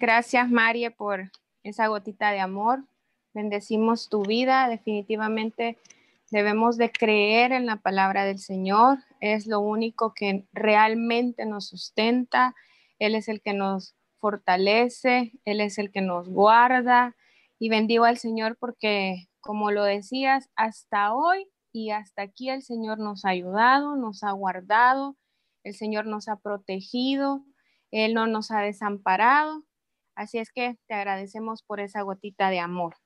Gracias, María, por esa gotita de amor. Bendecimos tu vida. Definitivamente debemos de creer en la palabra del Señor. Es lo único que realmente nos sustenta. Él es el que nos fortalece, Él es el que nos guarda. Y bendigo al Señor porque, como lo decías, hasta hoy y hasta aquí el Señor nos ha ayudado, nos ha guardado, el Señor nos ha protegido, Él no nos ha desamparado Así es que te agradecemos por esa gotita de amor.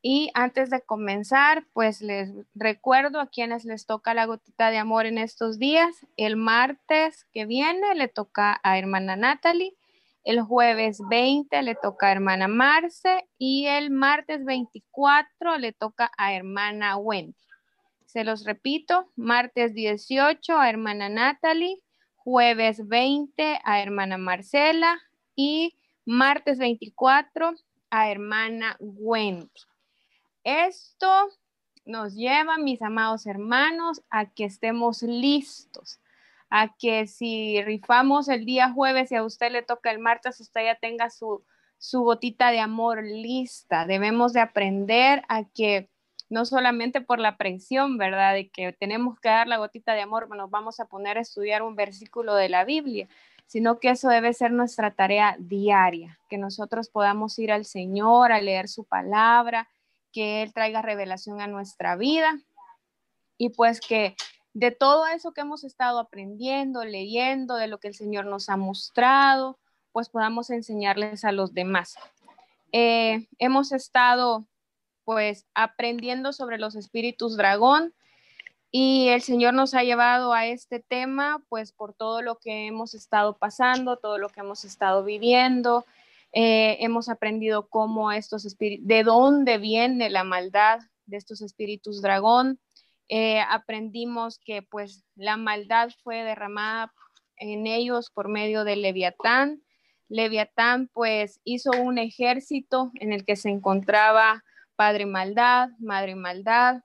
Y antes de comenzar, pues les recuerdo a quienes les toca la gotita de amor en estos días. El martes que viene le toca a hermana Natalie, el jueves 20 le toca a hermana Marce y el martes 24 le toca a hermana Wendy. Se los repito, martes 18 a hermana Natalie, jueves 20 a hermana Marcela y Martes 24 a hermana Wendy. Esto nos lleva, mis amados hermanos, a que estemos listos, a que si rifamos el día jueves y a usted le toca el martes, usted ya tenga su, su gotita de amor lista. Debemos de aprender a que no solamente por la presión, ¿verdad? De que tenemos que dar la gotita de amor, nos vamos a poner a estudiar un versículo de la Biblia, sino que eso debe ser nuestra tarea diaria, que nosotros podamos ir al Señor a leer su palabra, que Él traiga revelación a nuestra vida y pues que de todo eso que hemos estado aprendiendo, leyendo, de lo que el Señor nos ha mostrado, pues podamos enseñarles a los demás. Eh, hemos estado pues aprendiendo sobre los espíritus dragón, y el Señor nos ha llevado a este tema, pues por todo lo que hemos estado pasando, todo lo que hemos estado viviendo. Eh, hemos aprendido cómo estos espíritus, de dónde viene la maldad de estos espíritus dragón. Eh, aprendimos que pues la maldad fue derramada en ellos por medio de Leviatán. Leviatán pues hizo un ejército en el que se encontraba Padre Maldad, Madre Maldad,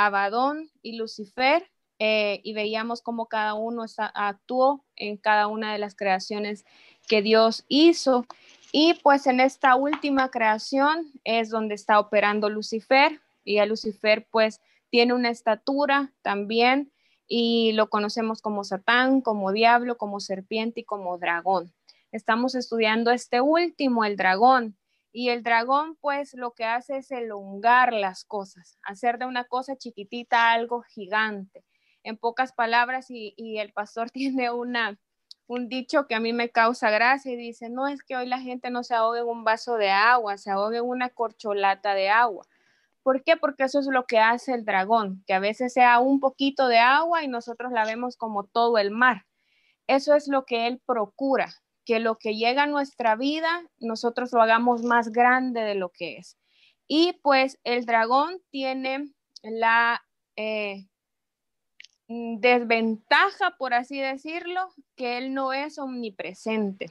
Abadón y Lucifer, eh, y veíamos cómo cada uno actuó en cada una de las creaciones que Dios hizo. Y pues en esta última creación es donde está operando Lucifer, y a Lucifer pues tiene una estatura también, y lo conocemos como Satán, como diablo, como serpiente y como dragón. Estamos estudiando este último, el dragón, y el dragón, pues, lo que hace es elongar las cosas, hacer de una cosa chiquitita algo gigante. En pocas palabras, y, el pastor tiene una, un dicho que a mí me causa gracia y dice, no es que hoy la gente no se ahogue en un vaso de agua, se ahogue en una corcholata de agua. ¿Por qué? Porque eso es lo que hace el dragón, que a veces sea un poquito de agua y nosotros la vemos como todo el mar. Eso es lo que él procura, que lo que llega a nuestra vida, nosotros lo hagamos más grande de lo que es. Y pues el dragón tiene la eh, desventaja, por así decirlo, que él no es omnipresente.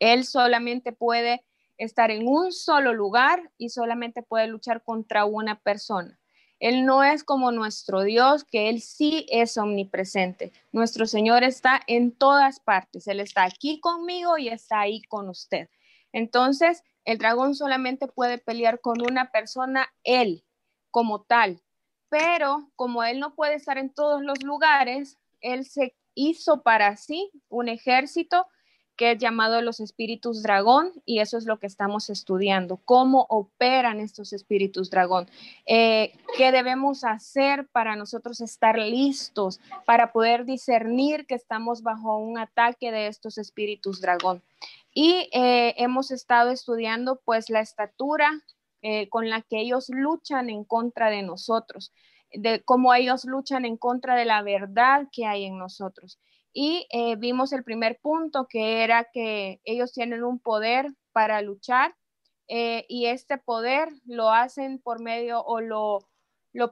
Él solamente puede estar en un solo lugar y solamente puede luchar contra una persona. Él no es como nuestro Dios, que Él sí es omnipresente. Nuestro Señor está en todas partes. Él está aquí conmigo y está ahí con usted. Entonces, el dragón solamente puede pelear con una persona, Él, como tal. Pero como Él no puede estar en todos los lugares, Él se hizo para sí un ejército que es llamado los espíritus dragón y eso es lo que estamos estudiando, cómo operan estos espíritus dragón, eh, qué debemos hacer para nosotros estar listos, para poder discernir que estamos bajo un ataque de estos espíritus dragón. Y eh, hemos estado estudiando pues la estatura eh, con la que ellos luchan en contra de nosotros, de cómo ellos luchan en contra de la verdad que hay en nosotros. Y eh, vimos el primer punto, que era que ellos tienen un poder para luchar eh, y este poder lo hacen por medio o lo,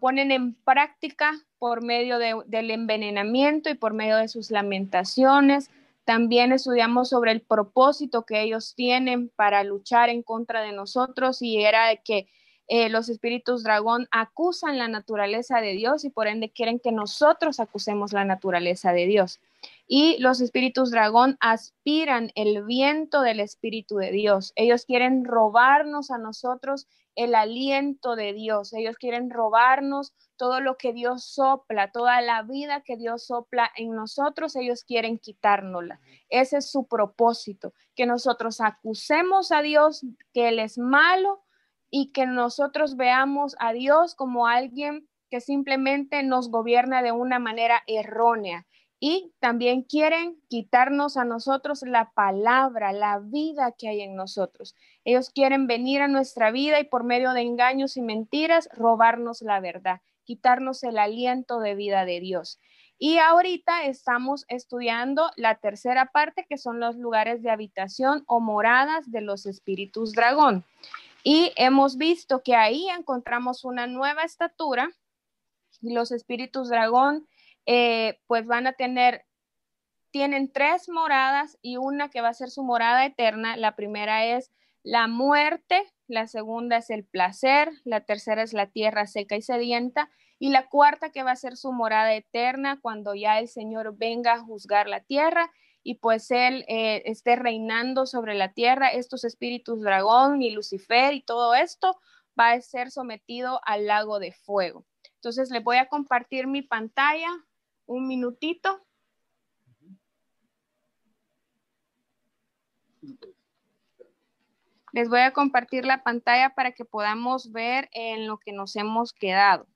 ponen en práctica por medio del envenenamiento y por medio de sus lamentaciones. También estudiamos sobre el propósito que ellos tienen para luchar en contra de nosotros y era que eh, los espíritus dragón acusan la naturaleza de Dios y por ende quieren que nosotros acusemos la naturaleza de Dios y los espíritus dragón aspiran el viento del Espíritu de Dios. Ellos quieren robarnos a nosotros el aliento de Dios. Ellos quieren robarnos todo lo que Dios sopla, toda la vida que Dios sopla en nosotros, ellos quieren quitárnosla. Ese es su propósito, que nosotros acusemos a Dios que Él es malo y que nosotros veamos a Dios como alguien que simplemente nos gobierna de una manera errónea, y también quieren quitarnos a nosotros la palabra, la vida que hay en nosotros. Ellos quieren venir a nuestra vida y por medio de engaños y mentiras robarnos la verdad, quitarnos el aliento de vida de Dios. Y ahorita estamos estudiando la tercera parte, que son los lugares de habitación o moradas de los espíritus dragón. Y hemos visto que ahí encontramos una nueva estatura y los espíritus dragón eh, pues van a tener, tienen tres moradas y una que va a ser su morada eterna. La primera es la muerte, la segunda es el placer, la tercera es la tierra seca y sedienta, y la cuarta que va a ser su morada eterna cuando ya el Señor venga a juzgar la tierra y pues Él eh, esté reinando sobre la tierra. Estos espíritus dragón y Lucifer y todo esto va a ser sometido al lago de fuego. Entonces le voy a compartir mi pantalla un minutito. Les voy a compartir la pantalla para que podamos ver en lo que nos hemos quedado.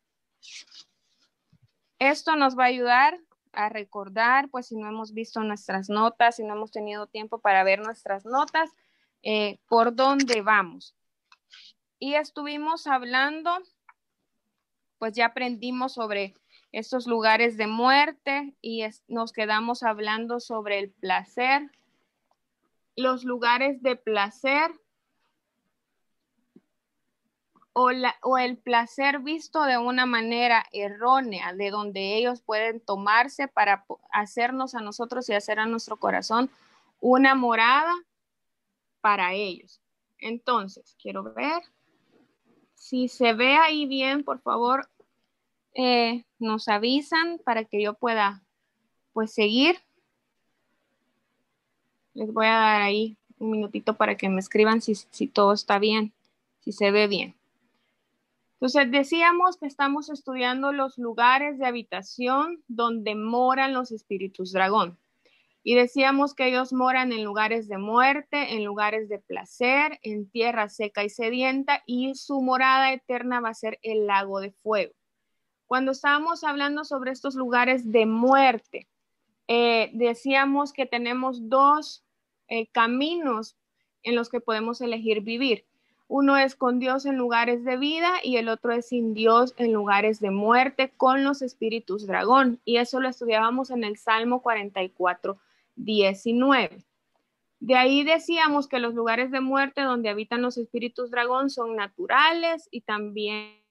Esto nos va a ayudar a recordar, pues si no hemos visto nuestras notas, si no hemos tenido tiempo para ver nuestras notas, eh, por dónde vamos. Y estuvimos hablando, pues ya aprendimos sobre estos lugares de muerte y nos quedamos hablando sobre el placer, los lugares de placer o, la, o, el placer visto de una manera errónea, de donde ellos pueden tomarse para hacernos a nosotros y hacer a nuestro corazón una morada para ellos. Entonces, quiero ver. Si se ve ahí bien, por favor, eh, nos avisan para que yo pueda pues seguir. Les voy a dar ahí un minutito para que me escriban si, si todo está bien, si se ve bien. Entonces decíamos que estamos estudiando los lugares de habitación donde moran los espíritus dragón. Y decíamos que ellos moran en lugares de muerte, en lugares de placer, en tierra seca y sedienta, y su morada eterna va a ser el lago de fuego. Cuando estábamos hablando sobre estos lugares de muerte, eh, decíamos que tenemos dos eh, caminos en los que podemos elegir vivir. Uno es con Dios en lugares de vida y el otro es sin Dios en lugares de muerte con los espíritus dragón. Y eso lo estudiábamos en el Salmo 44, 19. De ahí decíamos que los lugares de muerte donde habitan los espíritus dragón son naturales y también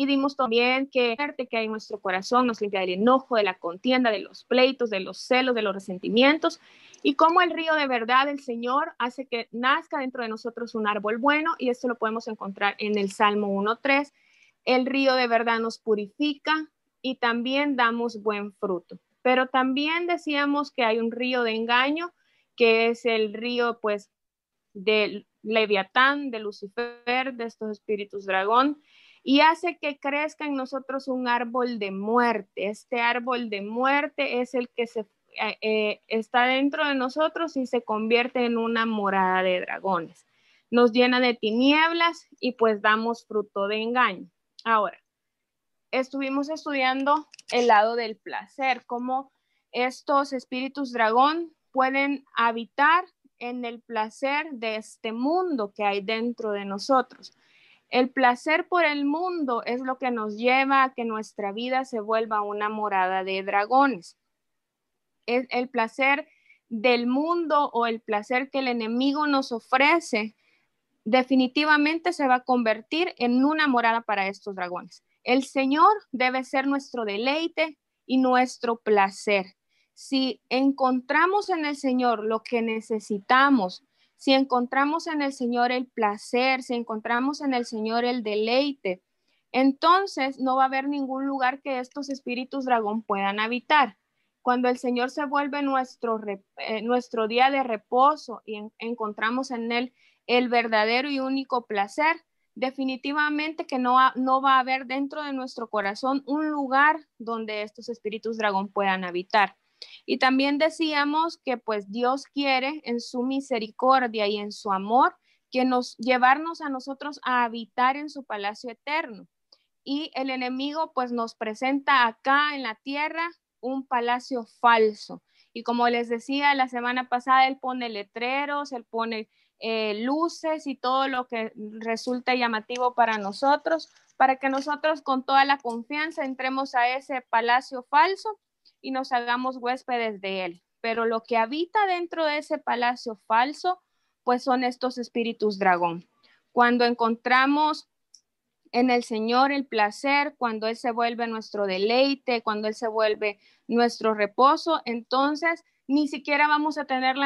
Y dimos también que que hay en nuestro corazón nos limpia del enojo, de la contienda, de los pleitos, de los celos, de los resentimientos. Y como el río de verdad del Señor hace que nazca dentro de nosotros un árbol bueno. Y esto lo podemos encontrar en el Salmo 1.3. El río de verdad nos purifica y también damos buen fruto. Pero también decíamos que hay un río de engaño, que es el río pues del Leviatán, de Lucifer, de estos espíritus dragón, y hace que crezca en nosotros un árbol de muerte. Este árbol de muerte es el que se, eh, eh, está dentro de nosotros y se convierte en una morada de dragones. Nos llena de tinieblas y pues damos fruto de engaño. Ahora, estuvimos estudiando el lado del placer, cómo estos espíritus dragón pueden habitar en el placer de este mundo que hay dentro de nosotros. El placer por el mundo es lo que nos lleva a que nuestra vida se vuelva una morada de dragones. El, el placer del mundo o el placer que el enemigo nos ofrece definitivamente se va a convertir en una morada para estos dragones. El Señor debe ser nuestro deleite y nuestro placer. Si encontramos en el Señor lo que necesitamos, si encontramos en el Señor el placer, si encontramos en el Señor el deleite, entonces no va a haber ningún lugar que estos espíritus dragón puedan habitar. Cuando el Señor se vuelve nuestro, eh, nuestro día de reposo y encontramos en Él el verdadero y único placer, definitivamente que no, no va a haber dentro de nuestro corazón un lugar donde estos espíritus dragón puedan habitar. Y también decíamos que pues Dios quiere en su misericordia y en su amor que nos llevarnos a nosotros a habitar en su palacio eterno. Y el enemigo pues nos presenta acá en la tierra un palacio falso. Y como les decía la semana pasada, él pone letreros, él pone eh, luces y todo lo que resulta llamativo para nosotros, para que nosotros con toda la confianza entremos a ese palacio falso y nos hagamos huéspedes de él. Pero lo que habita dentro de ese palacio falso, pues son estos espíritus dragón. Cuando encontramos en el Señor el placer, cuando Él se vuelve nuestro deleite, cuando Él se vuelve nuestro reposo, entonces ni siquiera vamos a tener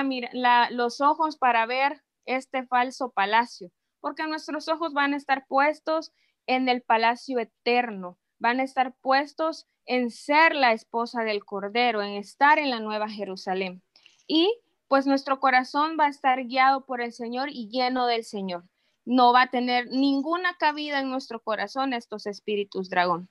los ojos para ver este falso palacio, porque nuestros ojos van a estar puestos en el palacio eterno, van a estar puestos en ser la esposa del Cordero, en estar en la Nueva Jerusalén. Y pues nuestro corazón va a estar guiado por el Señor y lleno del Señor. No va a tener ninguna cabida en nuestro corazón estos espíritus dragón.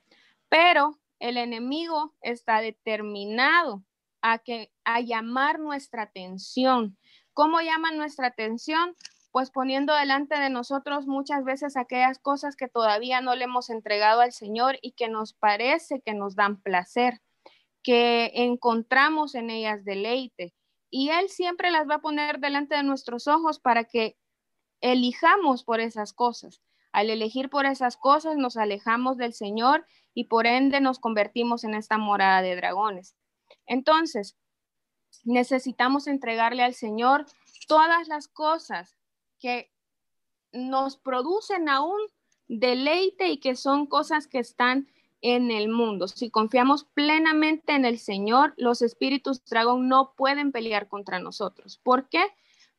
Pero el enemigo está determinado a, que, a llamar nuestra atención. ¿Cómo llama nuestra atención? pues poniendo delante de nosotros muchas veces aquellas cosas que todavía no le hemos entregado al Señor y que nos parece que nos dan placer, que encontramos en ellas deleite. Y Él siempre las va a poner delante de nuestros ojos para que elijamos por esas cosas. Al elegir por esas cosas nos alejamos del Señor y por ende nos convertimos en esta morada de dragones. Entonces, necesitamos entregarle al Señor todas las cosas que nos producen aún deleite y que son cosas que están en el mundo. Si confiamos plenamente en el Señor, los espíritus dragón no pueden pelear contra nosotros. ¿Por qué?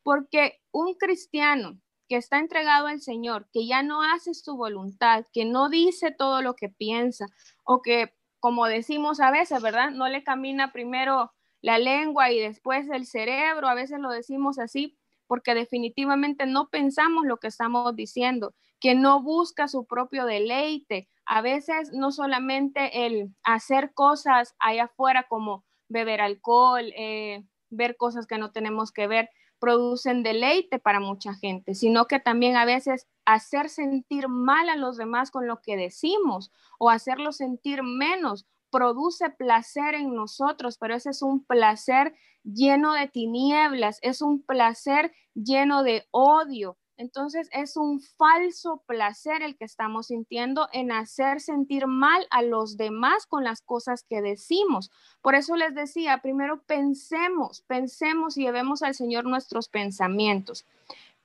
Porque un cristiano que está entregado al Señor, que ya no hace su voluntad, que no dice todo lo que piensa o que, como decimos a veces, ¿verdad? No le camina primero la lengua y después el cerebro, a veces lo decimos así, porque definitivamente no pensamos lo que estamos diciendo, que no busca su propio deleite. A veces no solamente el hacer cosas allá afuera como beber alcohol, eh, ver cosas que no tenemos que ver, producen deleite para mucha gente, sino que también a veces hacer sentir mal a los demás con lo que decimos o hacerlos sentir menos produce placer en nosotros, pero ese es un placer lleno de tinieblas, es un placer lleno de odio. Entonces es un falso placer el que estamos sintiendo en hacer sentir mal a los demás con las cosas que decimos. Por eso les decía, primero pensemos, pensemos y llevemos al Señor nuestros pensamientos.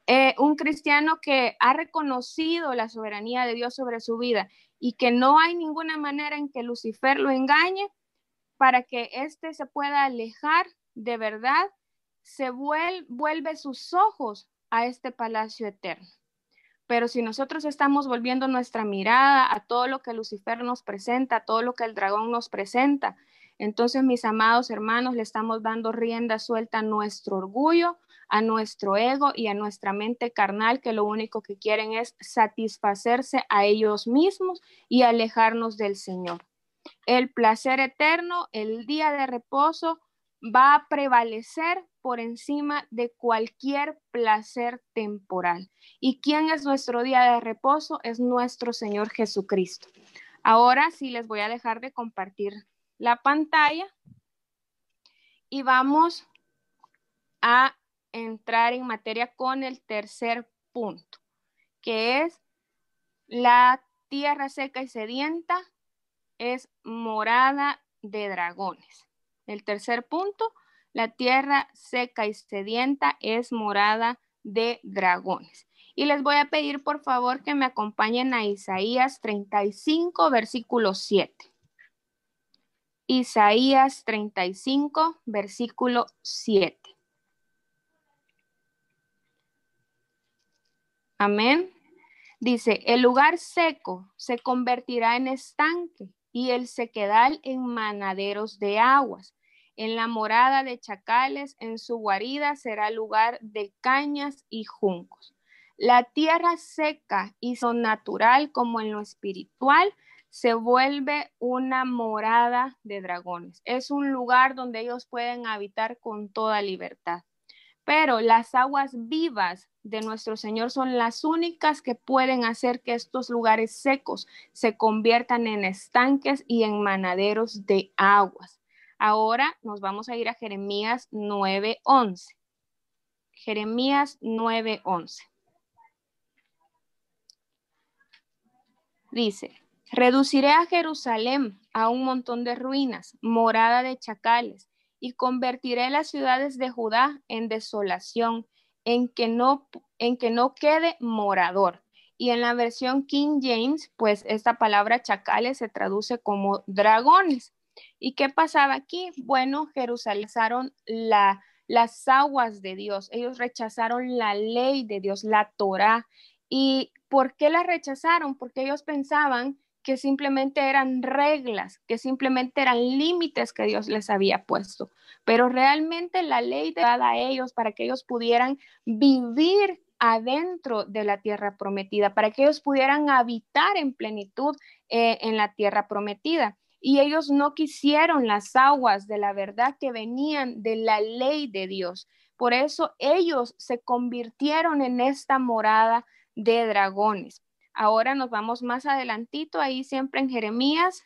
Eh, un cristiano que ha reconocido la soberanía de Dios sobre su vida y que no hay ninguna manera en que Lucifer lo engañe para que éste se pueda alejar de verdad, se vuelve sus ojos a este palacio eterno. Pero si nosotros estamos volviendo nuestra mirada a todo lo que Lucifer nos presenta, a todo lo que el dragón nos presenta, entonces mis amados hermanos, le estamos dando rienda suelta a nuestro orgullo, a nuestro ego y a nuestra mente carnal que lo único que quieren es satisfacerse a ellos mismos y alejarnos del Señor. El placer eterno, el día de reposo, va a prevalecer por encima de cualquier placer temporal. ¿Y quién es nuestro día de reposo? Es nuestro Señor Jesucristo. Ahora sí les voy a dejar de compartir la pantalla y vamos a entrar en materia con el tercer punto, que es la tierra seca y sedienta es morada de dragones. El tercer punto, la tierra seca y sedienta es morada de dragones. Y les voy a pedir por favor que me acompañen a Isaías 35, versículo 7. Isaías 35, versículo 7. Amén. Dice, el lugar seco se convertirá en estanque y el sequedal en manaderos de aguas. En la morada de chacales, en su guarida será lugar de cañas y juncos. La tierra seca y son natural como en lo espiritual se vuelve una morada de dragones. Es un lugar donde ellos pueden habitar con toda libertad pero las aguas vivas de nuestro Señor son las únicas que pueden hacer que estos lugares secos se conviertan en estanques y en manaderos de aguas. Ahora nos vamos a ir a Jeremías 9:11. Jeremías 9:11. Dice, reduciré a Jerusalén a un montón de ruinas, morada de chacales y convertiré las ciudades de Judá en desolación, en que no, en que no quede morador. Y en la versión King James, pues esta palabra chacales se traduce como dragones. ¿Y qué pasaba aquí? Bueno, jerusalizaron la, las aguas de Dios, ellos rechazaron la ley de Dios, la Torah. ¿Y por qué la rechazaron? Porque ellos pensaban que simplemente eran reglas, que simplemente eran límites que Dios les había puesto. Pero realmente la ley dada a ellos para que ellos pudieran vivir adentro de la tierra prometida, para que ellos pudieran habitar en plenitud eh, en la tierra prometida. Y ellos no quisieron las aguas de la verdad que venían de la ley de Dios. Por eso ellos se convirtieron en esta morada de dragones. Ahora nos vamos más adelantito, ahí siempre en Jeremías,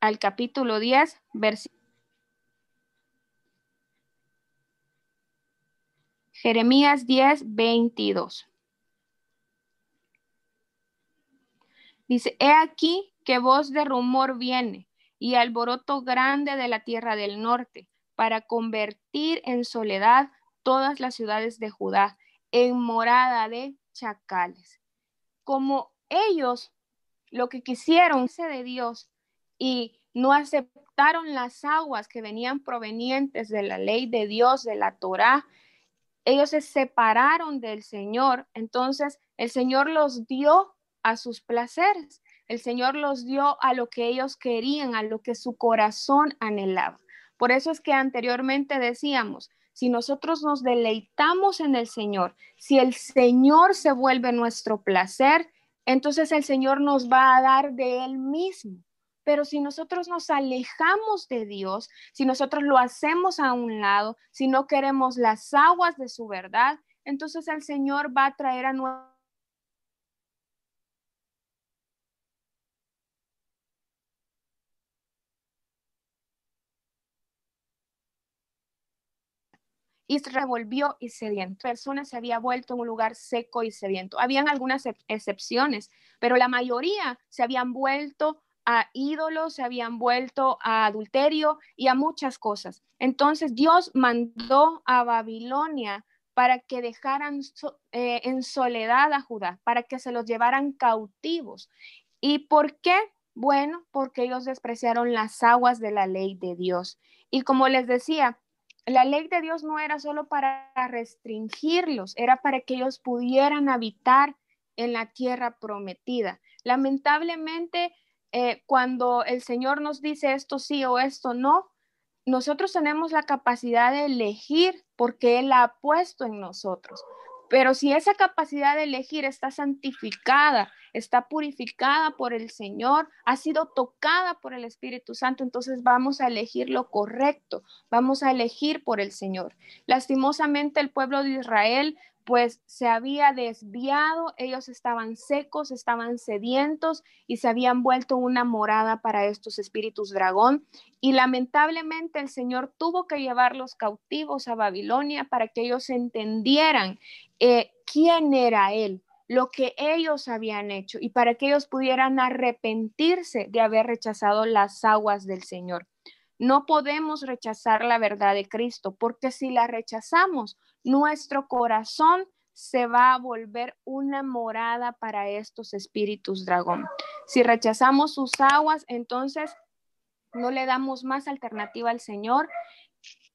al capítulo 10, versículo. Jeremías 10, 22. Dice, he aquí que voz de rumor viene y alboroto grande de la tierra del norte para convertir en soledad todas las ciudades de Judá en morada de chacales. Como ellos lo que quisieron ser de Dios y no aceptaron las aguas que venían provenientes de la ley de Dios, de la Torá, ellos se separaron del Señor, entonces el Señor los dio a sus placeres, el Señor los dio a lo que ellos querían, a lo que su corazón anhelaba. Por eso es que anteriormente decíamos, si nosotros nos deleitamos en el Señor, si el Señor se vuelve nuestro placer, entonces el Señor nos va a dar de Él mismo. Pero si nosotros nos alejamos de Dios, si nosotros lo hacemos a un lado, si no queremos las aguas de su verdad, entonces el Señor va a traer a nuestro y se revolvió y sediento. personas persona se había vuelto en un lugar seco y sediento. Habían algunas excepciones, pero la mayoría se habían vuelto a ídolos, se habían vuelto a adulterio y a muchas cosas. Entonces Dios mandó a Babilonia para que dejaran eh, en soledad a Judá, para que se los llevaran cautivos. ¿Y por qué? Bueno, porque ellos despreciaron las aguas de la ley de Dios. Y como les decía, la ley de Dios no era solo para restringirlos, era para que ellos pudieran habitar en la tierra prometida. Lamentablemente, eh, cuando el Señor nos dice esto sí o esto no, nosotros tenemos la capacidad de elegir porque Él ha puesto en nosotros. Pero si esa capacidad de elegir está santificada, está purificada por el Señor, ha sido tocada por el Espíritu Santo, entonces vamos a elegir lo correcto, vamos a elegir por el Señor. Lastimosamente el pueblo de Israel pues se había desviado, ellos estaban secos, estaban sedientos y se habían vuelto una morada para estos espíritus dragón. Y lamentablemente el Señor tuvo que llevarlos cautivos a Babilonia para que ellos entendieran eh, quién era Él, lo que ellos habían hecho y para que ellos pudieran arrepentirse de haber rechazado las aguas del Señor. No podemos rechazar la verdad de Cristo, porque si la rechazamos, nuestro corazón se va a volver una morada para estos espíritus dragón. Si rechazamos sus aguas, entonces no le damos más alternativa al Señor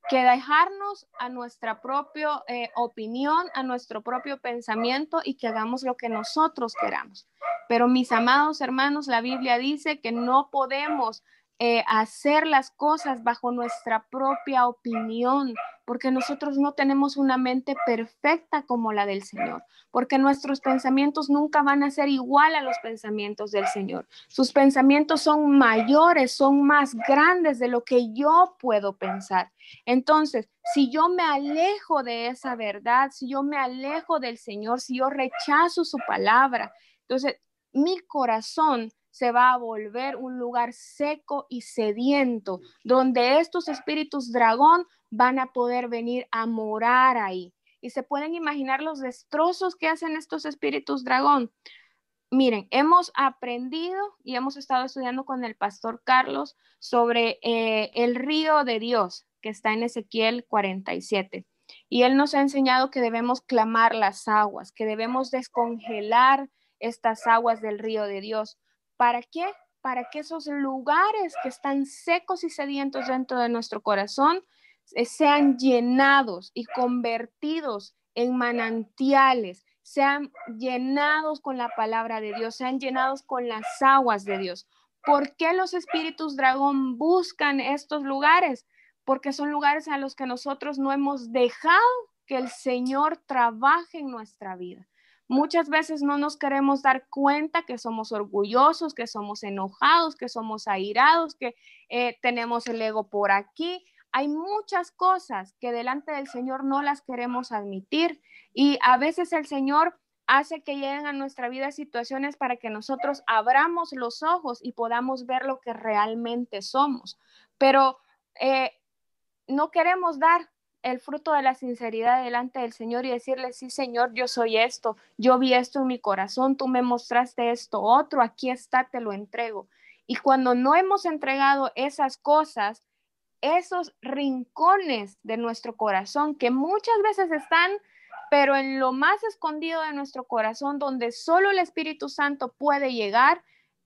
que dejarnos a nuestra propia eh, opinión, a nuestro propio pensamiento y que hagamos lo que nosotros queramos. Pero mis amados hermanos, la Biblia dice que no podemos eh, hacer las cosas bajo nuestra propia opinión, porque nosotros no tenemos una mente perfecta como la del Señor, porque nuestros pensamientos nunca van a ser igual a los pensamientos del Señor. Sus pensamientos son mayores, son más grandes de lo que yo puedo pensar. Entonces, si yo me alejo de esa verdad, si yo me alejo del Señor, si yo rechazo su palabra, entonces mi corazón se va a volver un lugar seco y sediento, donde estos espíritus dragón van a poder venir a morar ahí. Y se pueden imaginar los destrozos que hacen estos espíritus dragón. Miren, hemos aprendido y hemos estado estudiando con el pastor Carlos sobre eh, el río de Dios que está en Ezequiel 47. Y él nos ha enseñado que debemos clamar las aguas, que debemos descongelar estas aguas del río de Dios ¿Para qué? Para que esos lugares que están secos y sedientos dentro de nuestro corazón eh, sean llenados y convertidos en manantiales, sean llenados con la palabra de Dios, sean llenados con las aguas de Dios. ¿Por qué los espíritus dragón buscan estos lugares? Porque son lugares a los que nosotros no hemos dejado que el Señor trabaje en nuestra vida. Muchas veces no nos queremos dar cuenta que somos orgullosos, que somos enojados, que somos airados, que eh, tenemos el ego por aquí. Hay muchas cosas que delante del Señor no las queremos admitir y a veces el Señor hace que lleguen a nuestra vida situaciones para que nosotros abramos los ojos y podamos ver lo que realmente somos. Pero eh, no queremos dar el fruto de la sinceridad delante del Señor y decirle, sí, Señor, yo soy esto, yo vi esto en mi corazón, tú me mostraste esto, otro, aquí está, te lo entrego. Y cuando no hemos entregado esas cosas, esos rincones de nuestro corazón que muchas veces están, pero en lo más escondido de nuestro corazón, donde solo el Espíritu Santo puede llegar,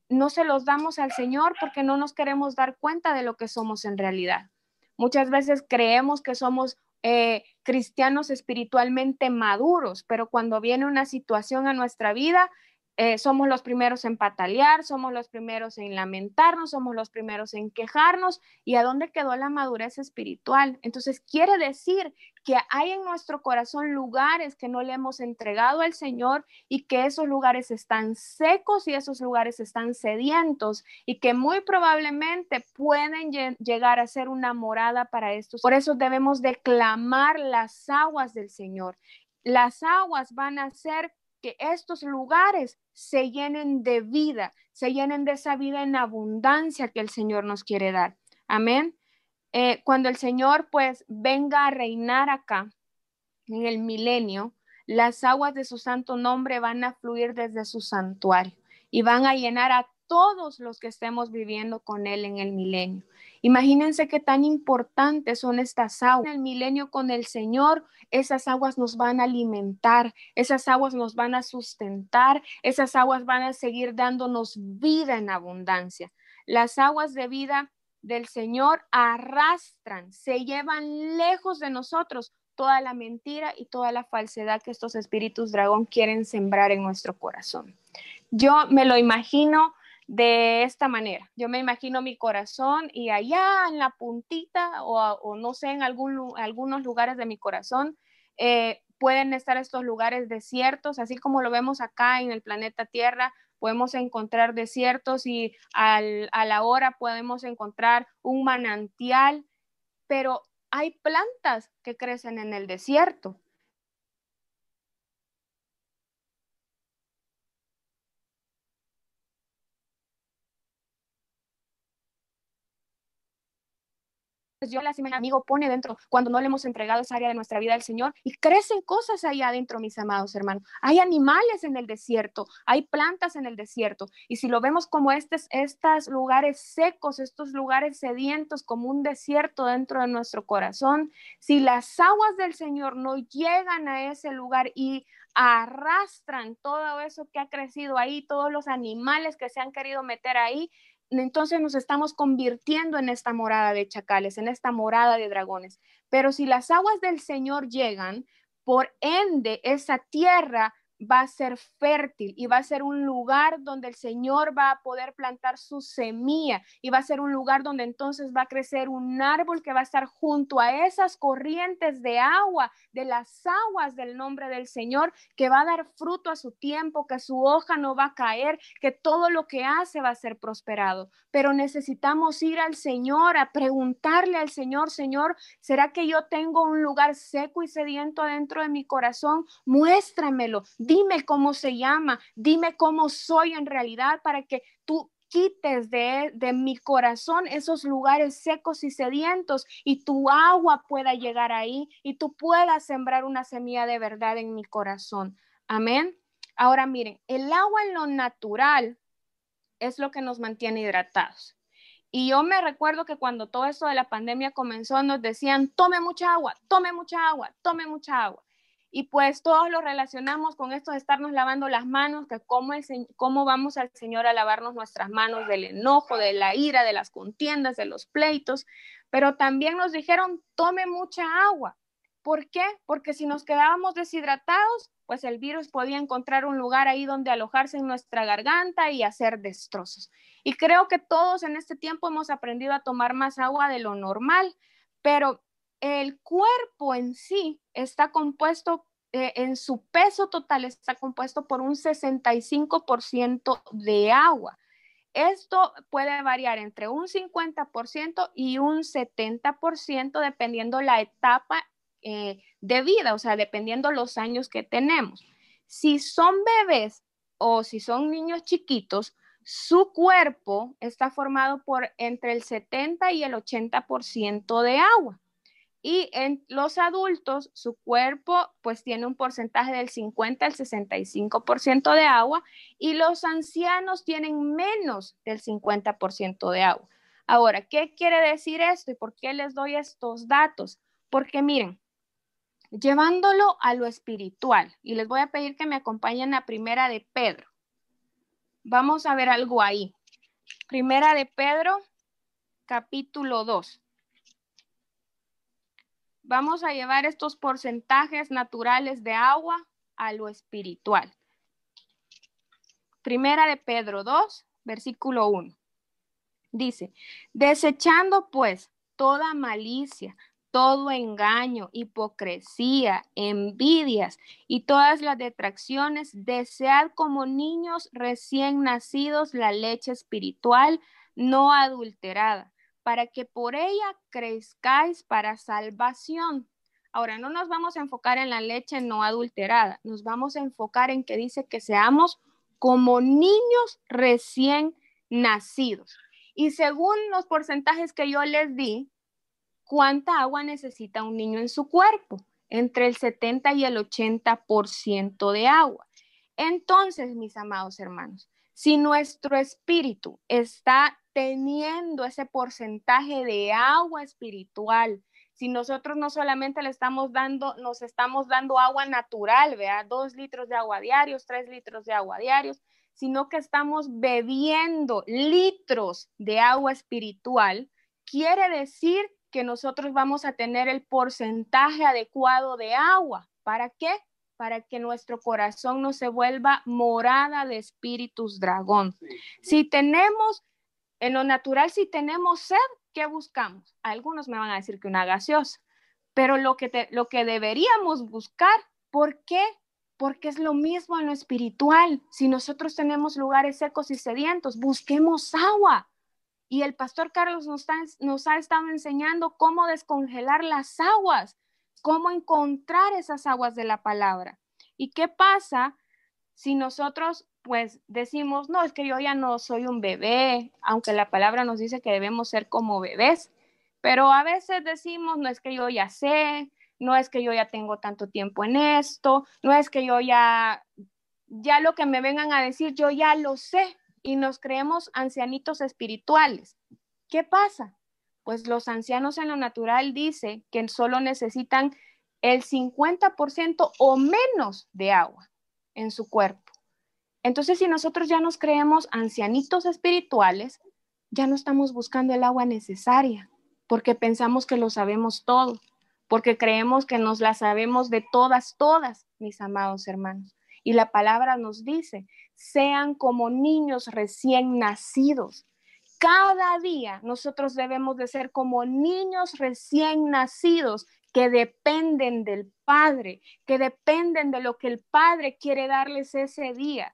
no se los damos al Señor porque no nos queremos dar cuenta de lo que somos en realidad. Muchas veces creemos que somos eh, cristianos espiritualmente maduros, pero cuando viene una situación a nuestra vida, eh, somos los primeros en patalear, somos los primeros en lamentarnos, somos los primeros en quejarnos y a dónde quedó la madurez espiritual. Entonces quiere decir que hay en nuestro corazón lugares que no le hemos entregado al Señor y que esos lugares están secos y esos lugares están sedientos y que muy probablemente pueden llegar a ser una morada para estos. Por eso debemos declamar las aguas del Señor. Las aguas van a ser que estos lugares se llenen de vida, se llenen de esa vida en abundancia que el Señor nos quiere dar. Amén. Eh, cuando el Señor pues venga a reinar acá en el milenio, las aguas de su santo nombre van a fluir desde su santuario y van a llenar a todos los que estemos viviendo con Él en el milenio. Imagínense qué tan importantes son estas aguas. En el milenio con el Señor, esas aguas nos van a alimentar, esas aguas nos van a sustentar, esas aguas van a seguir dándonos vida en abundancia. Las aguas de vida del Señor arrastran, se llevan lejos de nosotros toda la mentira y toda la falsedad que estos espíritus dragón quieren sembrar en nuestro corazón. Yo me lo imagino de esta manera. Yo me imagino mi corazón y allá en la puntita o, no sé, en algún, algunos lugares de mi corazón eh, pueden estar estos lugares desiertos, así como lo vemos acá en el planeta Tierra, podemos encontrar desiertos y a la hora podemos encontrar un manantial, pero hay plantas que crecen en el desierto. Pues, yo las mi amigo, pone dentro cuando no le hemos entregado esa área de nuestra vida al Señor y crecen cosas ahí adentro, mis amados hermanos. Hay animales en el desierto, hay plantas en el desierto y si lo vemos como estos, estos lugares secos, estos lugares sedientos, como un desierto dentro de nuestro corazón, si las aguas del Señor no llegan a ese lugar y arrastran todo eso que ha crecido ahí, todos los animales que se han querido meter ahí, entonces nos estamos convirtiendo en esta morada de chacales, en esta morada de dragones. Pero si las aguas del Señor llegan, por ende esa tierra va a ser fértil y va a ser un lugar donde el Señor va a poder plantar su semilla y va a ser un lugar donde entonces va a crecer un árbol que va a estar junto a esas corrientes de agua, de las aguas del nombre del Señor, que va a dar fruto a su tiempo, que su hoja no va a caer, que todo lo que hace va a ser prosperado. Pero necesitamos ir al Señor a preguntarle al Señor, Señor, ¿será que yo tengo un lugar seco y sediento dentro de mi corazón? Muéstramelo dime cómo se llama, dime cómo soy en realidad para que tú quites de, mi corazón esos lugares secos y sedientos y tu agua pueda llegar ahí y tú puedas sembrar una semilla de verdad en mi corazón. Amén. Ahora miren, el agua en lo natural es lo que nos mantiene hidratados. Y yo me recuerdo que cuando todo esto de la pandemia comenzó, nos decían, tome mucha agua, tome mucha agua, tome mucha agua. Y pues todos lo relacionamos con esto de estarnos lavando las manos, que cómo, cómo vamos al Señor a lavarnos nuestras manos del enojo, de la ira, de las contiendas, de los pleitos. Pero también nos dijeron, tome mucha agua. ¿Por qué? Porque si nos quedábamos deshidratados, pues el virus podía encontrar un lugar ahí donde alojarse en nuestra garganta y hacer destrozos. Y creo que todos en este tiempo hemos aprendido a tomar más agua de lo normal, pero el cuerpo en sí está compuesto, eh, en su peso total está compuesto por un 65% de agua. Esto puede variar entre un 50% y un 70% dependiendo la etapa eh, de vida, o sea, dependiendo los años que tenemos. Si son bebés o si son niños chiquitos, su cuerpo está formado por entre el 70 y el 80% de agua. Y en los adultos, su cuerpo pues tiene un porcentaje del 50 al 65% de agua y los ancianos tienen menos del 50% de agua. Ahora, ¿qué quiere decir esto y por qué les doy estos datos? Porque miren, llevándolo a lo espiritual, y les voy a pedir que me acompañen a primera de Pedro. Vamos a ver algo ahí. Primera de Pedro, capítulo 2. Vamos a llevar estos porcentajes naturales de agua a lo espiritual. Primera de Pedro 2, versículo 1. Dice, desechando pues toda malicia, todo engaño, hipocresía, envidias y todas las detracciones, desead como niños recién nacidos la leche espiritual no adulterada para que por ella crezcáis para salvación. Ahora, no nos vamos a enfocar en la leche no adulterada, nos vamos a enfocar en que dice que seamos como niños recién nacidos. Y según los porcentajes que yo les di, ¿cuánta agua necesita un niño en su cuerpo? Entre el 70 y el 80% de agua. Entonces, mis amados hermanos, si nuestro espíritu está teniendo ese porcentaje de agua espiritual. Si nosotros no solamente le estamos dando, nos estamos dando agua natural, vea, Dos litros de agua diarios, tres litros de agua diarios, sino que estamos bebiendo litros de agua espiritual, quiere decir que nosotros vamos a tener el porcentaje adecuado de agua. ¿Para qué? Para que nuestro corazón no se vuelva morada de espíritus dragón. Si tenemos en lo natural, si tenemos sed, ¿qué buscamos? Algunos me van a decir que una gaseosa, pero lo que, lo que deberíamos buscar, ¿por qué? Porque es lo mismo en lo espiritual. Si nosotros tenemos lugares secos y sedientos, busquemos agua. Y el pastor Carlos nos, nos ha estado enseñando cómo descongelar las aguas, cómo encontrar esas aguas de la palabra. ¿Y qué pasa si nosotros pues decimos, no, es que yo ya no soy un bebé, aunque la palabra nos dice que debemos ser como bebés, pero a veces decimos, no es que yo ya sé, no es que yo ya tengo tanto tiempo en esto, no es que yo ya, ya lo que me vengan a decir, yo ya lo sé, y nos creemos ancianitos espirituales. ¿Qué pasa? Pues los ancianos en lo natural dice que solo necesitan el 50% o menos de agua en su cuerpo. Entonces, si nosotros ya nos creemos ancianitos espirituales, ya no estamos buscando el agua necesaria, porque pensamos que lo sabemos todo, porque creemos que nos la sabemos de todas, todas, mis amados hermanos. Y la palabra nos dice, sean como niños recién nacidos. Cada día nosotros debemos de ser como niños recién nacidos que dependen del Padre, que dependen de lo que el Padre quiere darles ese día,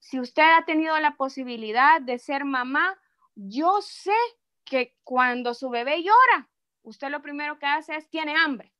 si usted ha tenido la posibilidad de ser mamá, yo sé que cuando su bebé llora, usted lo primero que hace es tiene hambre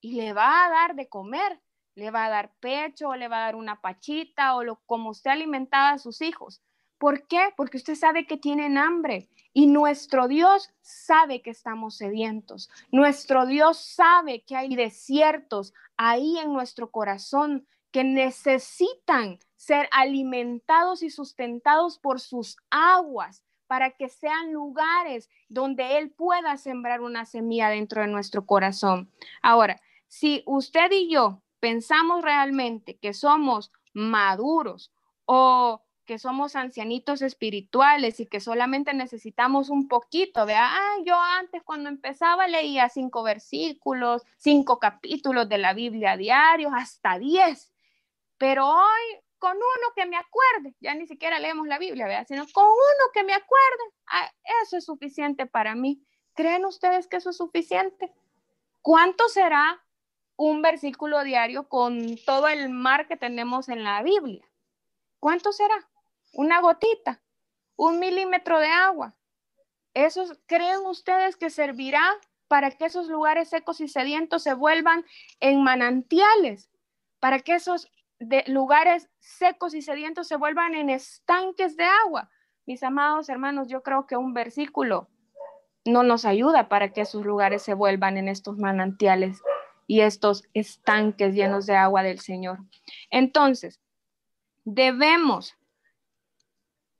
y le va a dar de comer, le va a dar pecho, o le va a dar una pachita o lo, como usted alimentaba a sus hijos. ¿Por qué? Porque usted sabe que tienen hambre y nuestro Dios sabe que estamos sedientos. Nuestro Dios sabe que hay desiertos ahí en nuestro corazón que necesitan ser alimentados y sustentados por sus aguas para que sean lugares donde Él pueda sembrar una semilla dentro de nuestro corazón. Ahora, si usted y yo pensamos realmente que somos maduros o que somos ancianitos espirituales y que solamente necesitamos un poquito de, ah, yo antes cuando empezaba leía cinco versículos, cinco capítulos de la Biblia diarios, hasta diez. Pero hoy, con uno que me acuerde, ya ni siquiera leemos la Biblia, sino con uno que me acuerde, ah, eso es suficiente para mí. ¿Creen ustedes que eso es suficiente? ¿Cuánto será un versículo diario con todo el mar que tenemos en la Biblia? ¿Cuánto será? Una gotita, un milímetro de agua. ¿Creen ustedes que servirá para que esos lugares secos y sedientos se vuelvan en manantiales? Para que esos de lugares secos y sedientos se vuelvan en estanques de agua. Mis amados hermanos, yo creo que un versículo no nos ayuda para que esos lugares se vuelvan en estos manantiales y estos estanques llenos de agua del Señor. Entonces, debemos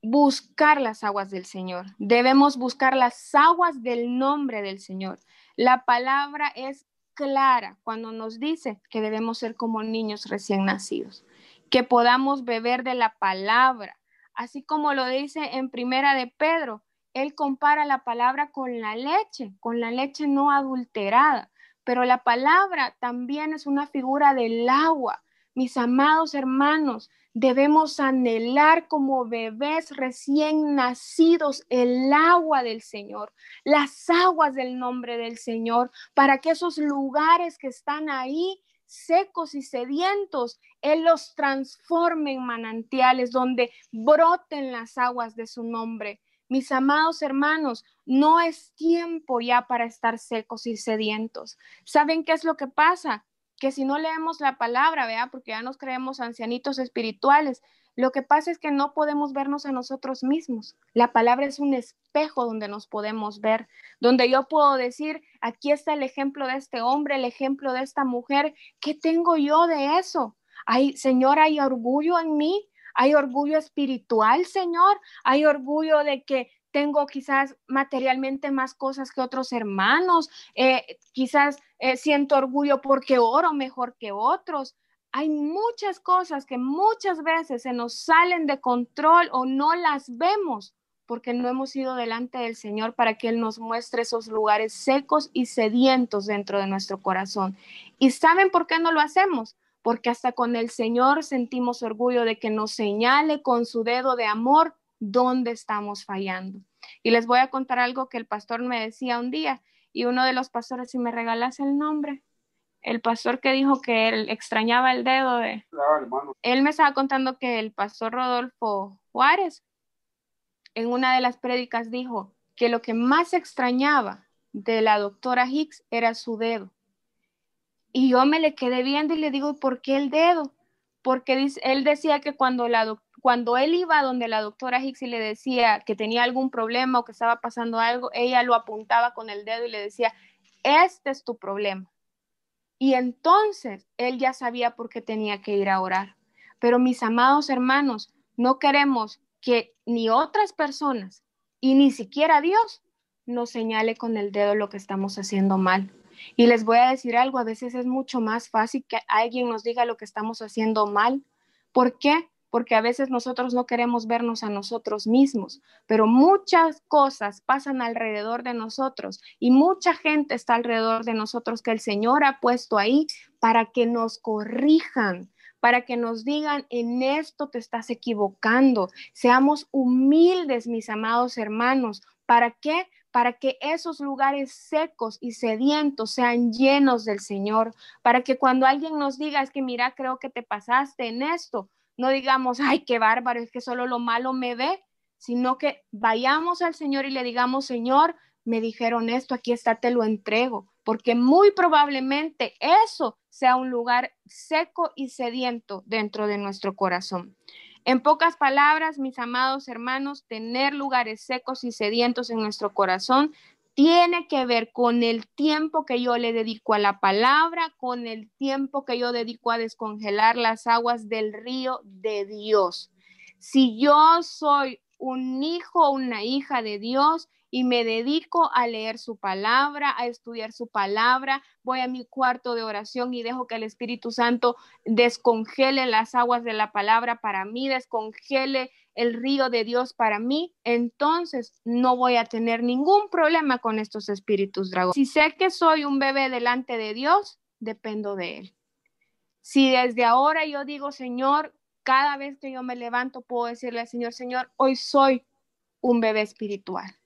buscar las aguas del Señor, debemos buscar las aguas del nombre del Señor. La palabra es clara cuando nos dice que debemos ser como niños recién nacidos, que podamos beber de la palabra, así como lo dice en Primera de Pedro, él compara la palabra con la leche, con la leche no adulterada, pero la palabra también es una figura del agua. Mis amados hermanos, Debemos anhelar como bebés recién nacidos el agua del Señor, las aguas del nombre del Señor, para que esos lugares que están ahí secos y sedientos, Él los transforme en manantiales donde broten las aguas de su nombre. Mis amados hermanos, no es tiempo ya para estar secos y sedientos. ¿Saben qué es lo que pasa? que si no leemos la palabra, ¿verdad? Porque ya nos creemos ancianitos espirituales. Lo que pasa es que no podemos vernos a nosotros mismos. La palabra es un espejo donde nos podemos ver, donde yo puedo decir, aquí está el ejemplo de este hombre, el ejemplo de esta mujer. ¿Qué tengo yo de eso? Señor, hay orgullo en mí, hay orgullo espiritual, Señor, hay orgullo de que tengo quizás materialmente más cosas que otros hermanos, eh, quizás eh, siento orgullo porque oro mejor que otros. Hay muchas cosas que muchas veces se nos salen de control o no las vemos porque no hemos ido delante del Señor para que Él nos muestre esos lugares secos y sedientos dentro de nuestro corazón. ¿Y saben por qué no lo hacemos? Porque hasta con el Señor sentimos orgullo de que nos señale con su dedo de amor dónde estamos fallando. Y les voy a contar algo que el pastor me decía un día y uno de los pastores, si me regalas el nombre, el pastor que dijo que él extrañaba el dedo de... él me estaba contando que el pastor Rodolfo Juárez en una de las prédicas dijo que lo que más extrañaba de la doctora Hicks era su dedo. Y yo me le quedé viendo y le digo, ¿por qué el dedo? Porque él decía que cuando la, doctora cuando él iba donde la doctora Hicks y le decía que tenía algún problema o que estaba pasando algo, ella lo apuntaba con el dedo y le decía, este es tu problema. Y entonces él ya sabía por qué tenía que ir a orar. Pero mis amados hermanos, no queremos que ni otras personas y ni siquiera Dios nos señale con el dedo lo que estamos haciendo mal. Y les voy a decir algo, a veces es mucho más fácil que alguien nos diga lo que estamos haciendo mal. ¿Por qué? porque a veces nosotros no queremos vernos a nosotros mismos, pero muchas cosas pasan alrededor de nosotros y mucha gente está alrededor de nosotros que el Señor ha puesto ahí para que nos corrijan, para que nos digan, en esto te estás equivocando. Seamos humildes, mis amados hermanos. ¿Para qué? Para que esos lugares secos y sedientos sean llenos del Señor. Para que cuando alguien nos diga, es que mira, creo que te pasaste en esto, no digamos, ay, qué bárbaro, es que solo lo malo me ve, sino que vayamos al Señor y le digamos, Señor, me dijeron esto, aquí está, te lo entrego, porque muy probablemente eso sea un lugar seco y sediento dentro de nuestro corazón. En pocas palabras, mis amados hermanos, tener lugares secos y sedientos en nuestro corazón tiene que ver con el tiempo que yo le dedico a la palabra, con el tiempo que yo dedico a descongelar las aguas del río de Dios. Si yo soy un hijo o una hija de Dios, y me dedico a leer su palabra, a estudiar su palabra, voy a mi cuarto de oración y dejo que el Espíritu Santo descongele las aguas de la palabra para mí, descongele el río de Dios para mí, entonces no voy a tener ningún problema con estos espíritus dragón. Si sé que soy un bebé delante de Dios, dependo de Él. Si desde ahora yo digo, Señor, cada vez que yo me levanto, puedo decirle al Señor, Señor, hoy soy un bebé espiritual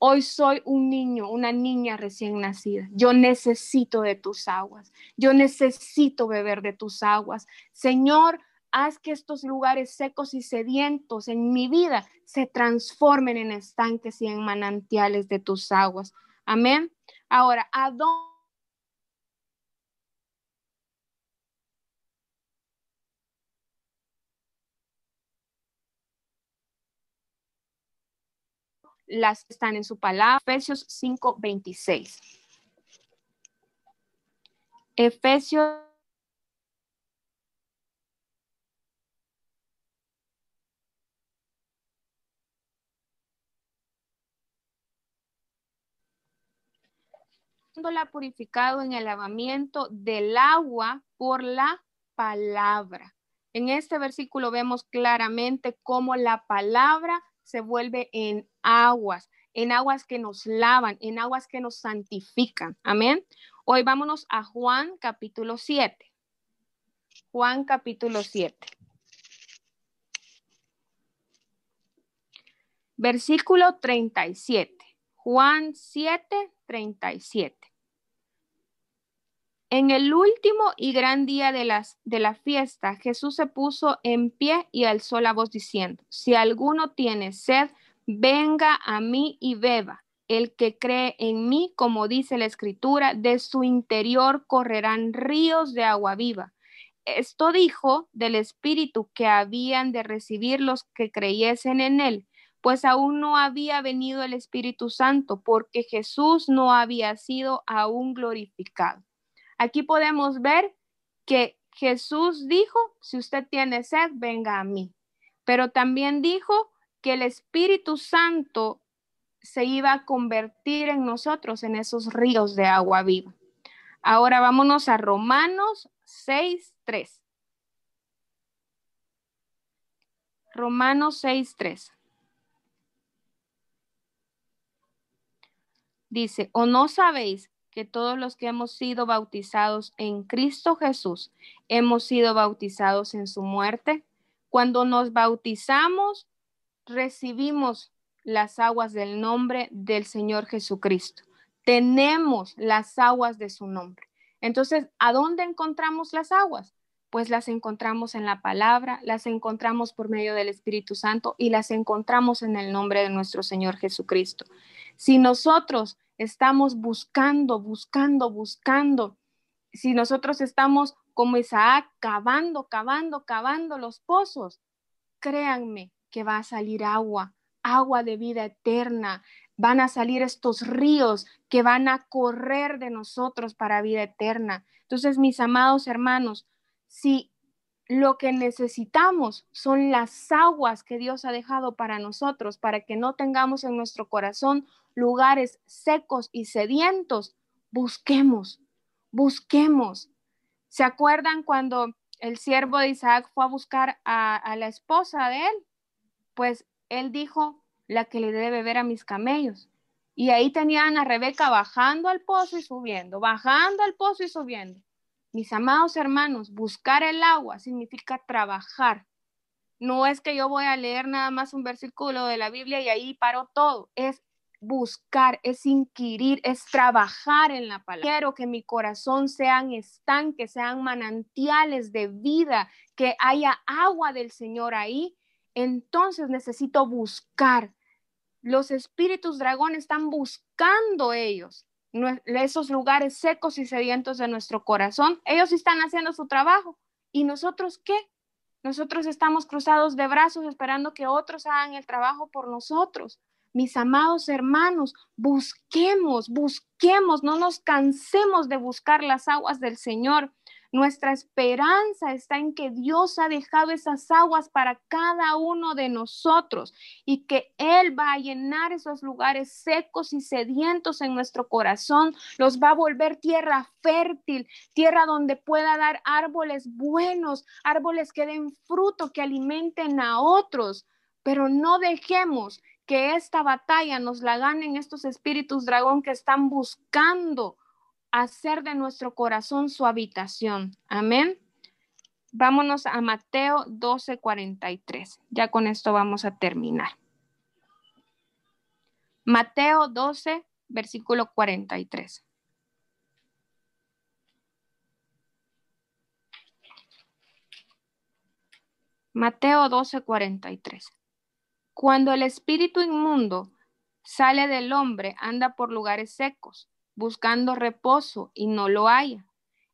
Hoy soy un niño, una niña recién nacida. Yo necesito de tus aguas. Yo necesito beber de tus aguas. Señor, haz que estos lugares secos y sedientos en mi vida se transformen en estanques y en manantiales de tus aguas. Amén. Ahora, ¿a dónde? las están en su palabra. Efesios 5:26. Efesios la purificado en el lavamiento del agua por la palabra. En este versículo vemos claramente cómo la palabra se vuelve en aguas, en aguas que nos lavan, en aguas que nos santifican. Amén. Hoy vámonos a Juan capítulo 7. Juan capítulo 7. Versículo 37. Juan 7, 37. En el último y gran día de, las, de la fiesta, Jesús se puso en pie y alzó la voz diciendo, si alguno tiene sed, venga a mí y beba. El que cree en mí, como dice la escritura, de su interior correrán ríos de agua viva. Esto dijo del Espíritu que habían de recibir los que creyesen en él, pues aún no había venido el Espíritu Santo, porque Jesús no había sido aún glorificado. Aquí podemos ver que Jesús dijo, si usted tiene sed, venga a mí, pero también dijo, el Espíritu Santo se iba a convertir en nosotros en esos ríos de agua viva. Ahora vámonos a Romanos 6:3 Romanos 6, 3. Dice, ¿o no sabéis que todos los que hemos sido bautizados en Cristo Jesús hemos sido bautizados en su muerte? Cuando nos bautizamos, recibimos las aguas del nombre del Señor Jesucristo. Tenemos las aguas de su nombre. Entonces, ¿a dónde encontramos las aguas? Pues las encontramos en la palabra, las encontramos por medio del Espíritu Santo y las encontramos en el nombre de nuestro Señor Jesucristo. Si nosotros estamos buscando, buscando, buscando, si nosotros estamos como Isaac cavando, cavando, cavando los pozos, créanme que va a salir agua, agua de vida eterna. Van a salir estos ríos que van a correr de nosotros para vida eterna. Entonces, mis amados hermanos, si lo que necesitamos son las aguas que Dios ha dejado para nosotros, para que no tengamos en nuestro corazón lugares secos y sedientos, busquemos, busquemos. ¿Se acuerdan cuando el siervo de Isaac fue a buscar a, a la esposa de él? pues él dijo, la que le debe ver beber a mis camellos. Y ahí tenían a Rebeca bajando al pozo y subiendo, bajando al pozo y subiendo. Mis amados hermanos, buscar el agua significa trabajar. No es que yo voy a leer nada más un versículo de la Biblia y ahí paro todo. Es buscar, es inquirir, es trabajar en la palabra. Quiero que mi corazón sean estanques, sean manantiales de vida, que haya agua del Señor ahí entonces necesito buscar. Los espíritus dragón están buscando ellos, esos lugares secos y sedientos de nuestro corazón. Ellos están haciendo su trabajo. ¿Y nosotros qué? Nosotros estamos cruzados de brazos esperando que otros hagan el trabajo por nosotros. Mis amados hermanos, busquemos, busquemos, no nos cansemos de buscar las aguas del Señor. Nuestra esperanza está en que Dios ha dejado esas aguas para cada uno de nosotros y que Él va a llenar esos lugares secos y sedientos en nuestro corazón, los va a volver tierra fértil, tierra donde pueda dar árboles buenos, árboles que den fruto, que alimenten a otros. Pero no dejemos que esta batalla nos la ganen estos espíritus dragón que están buscando hacer de nuestro corazón su habitación. Amén. Vámonos a Mateo 12 43 Ya con esto vamos a terminar. Mateo 12, versículo 43. Mateo 12, 43. Cuando el espíritu inmundo sale del hombre, anda por lugares secos buscando reposo y no lo haya.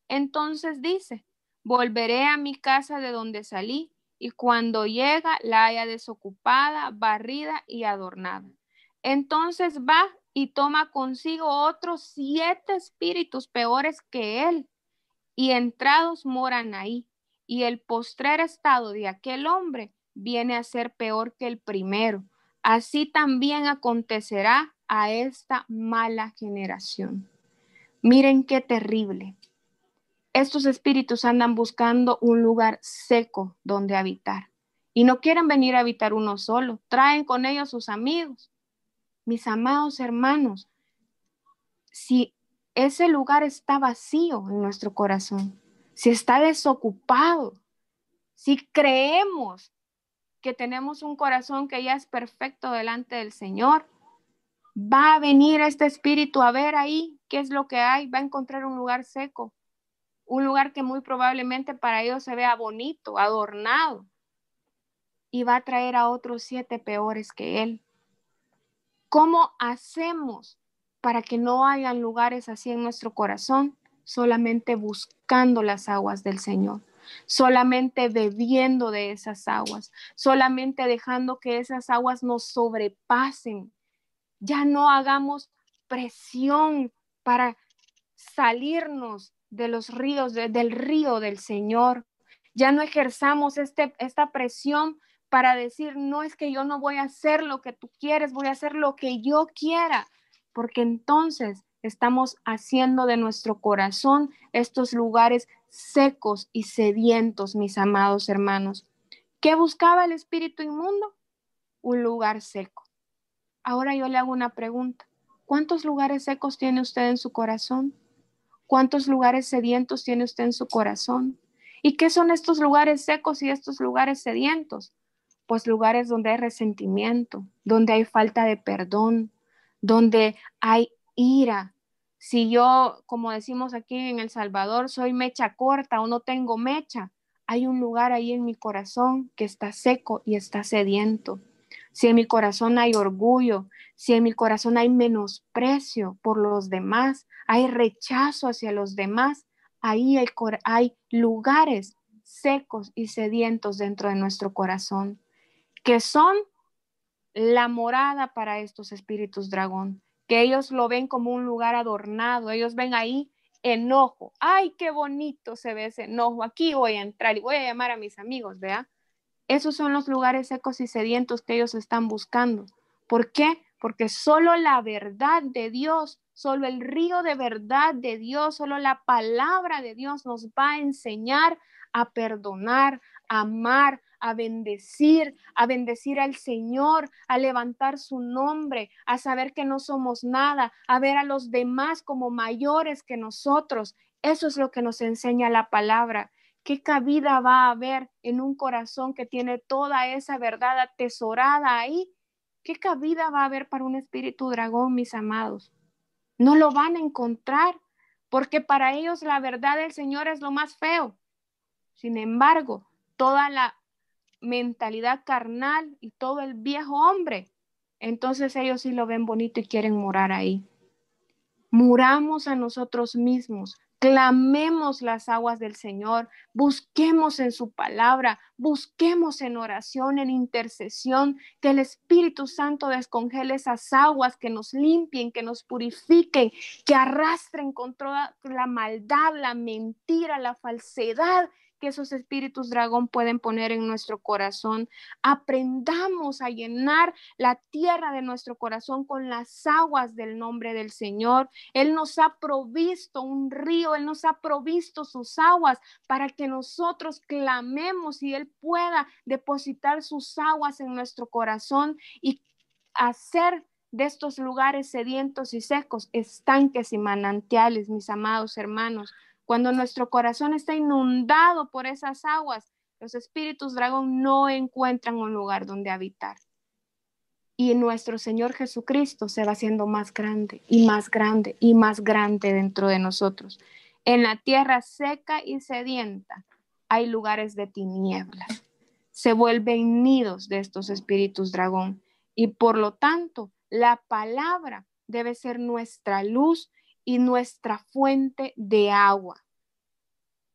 Entonces dice, volveré a mi casa de donde salí y cuando llega la haya desocupada, barrida y adornada. Entonces va y toma consigo otros siete espíritus peores que él y entrados moran ahí. Y el postrer estado de aquel hombre viene a ser peor que el primero. Así también acontecerá a esta mala generación. Miren qué terrible. Estos espíritus andan buscando un lugar seco donde habitar y no quieren venir a habitar uno solo, traen con ellos sus amigos. Mis amados hermanos, si ese lugar está vacío en nuestro corazón, si está desocupado, si creemos que tenemos un corazón que ya es perfecto delante del Señor, va a venir este espíritu a ver ahí qué es lo que hay, va a encontrar un lugar seco, un lugar que muy probablemente para ellos se vea bonito, adornado, y va a traer a otros siete peores que él. ¿Cómo hacemos para que no hayan lugares así en nuestro corazón? Solamente buscando las aguas del Señor solamente bebiendo de esas aguas, solamente dejando que esas aguas nos sobrepasen, ya no hagamos presión para salirnos de los ríos, del río del Señor. Ya no ejerzamos este, esta presión para decir, no es que yo no voy a hacer lo que tú quieres, voy a hacer lo que yo quiera, porque entonces estamos haciendo de nuestro corazón estos lugares secos y sedientos, mis amados hermanos. ¿Qué buscaba el espíritu inmundo? Un lugar seco Ahora yo le hago una pregunta. ¿Cuántos lugares secos tiene usted en su corazón? ¿Cuántos lugares sedientos tiene usted en su corazón? ¿Y qué son estos lugares secos y estos lugares sedientos? Pues lugares donde hay resentimiento, donde hay falta de perdón, donde hay ira. Si yo, como decimos aquí en El Salvador, soy mecha corta o no tengo mecha, hay un lugar ahí en mi corazón que está seco y está sediento si en mi corazón hay orgullo, si en mi corazón hay menosprecio por los demás, hay rechazo hacia los demás, ahí hay, lugares secos y sedientos dentro de nuestro corazón, que son la morada para estos espíritus dragón, que ellos lo ven como un lugar adornado, ellos ven ahí enojo, ay, qué bonito se ve ese enojo, aquí voy a entrar y voy a llamar a mis amigos, ¿vea? Esos son los lugares secos y sedientos que ellos están buscando. ¿Por qué? Porque solo la verdad de Dios, solo el río de verdad de Dios, solo la palabra de Dios nos va a enseñar a perdonar, a amar, a bendecir, a bendecir al Señor, a levantar su nombre, a saber que no somos nada, a ver a los demás como mayores que nosotros. Eso es lo que nos enseña la palabra. ¿Qué cabida va a haber en un corazón que tiene toda esa verdad atesorada ahí? ¿Qué cabida va a haber para un espíritu dragón, mis amados? No lo van a encontrar, porque para ellos la verdad del Señor es lo más feo. Sin embargo, toda la mentalidad carnal y todo el viejo hombre, entonces ellos sí lo ven bonito y quieren morar ahí. Muramos a nosotros mismos, clamemos las aguas del Señor, busquemos en su palabra, busquemos en oración, en intercesión, que el Espíritu Santo descongele esas aguas, que nos limpien, que nos purifiquen, que arrastren con toda la maldad, la mentira, la falsedad esos espíritus dragón pueden poner en nuestro corazón. Aprendamos a llenar la tierra de nuestro corazón con las aguas del nombre del Señor. Él nos ha provisto un río, Él nos ha provisto sus aguas para que nosotros clamemos y Él pueda depositar sus aguas en nuestro corazón y hacer de estos lugares sedientos y secos, estanques y manantiales, mis amados hermanos. Cuando nuestro corazón está inundado por esas aguas, los espíritus dragón no encuentran un lugar donde habitar. Y nuestro Señor Jesucristo se va haciendo más grande y más grande y más grande dentro de nosotros. En la tierra seca y sedienta hay lugares de tinieblas. Se vuelven nidos de estos espíritus dragón. Y por lo tanto, la palabra debe ser nuestra luz y nuestra fuente de agua.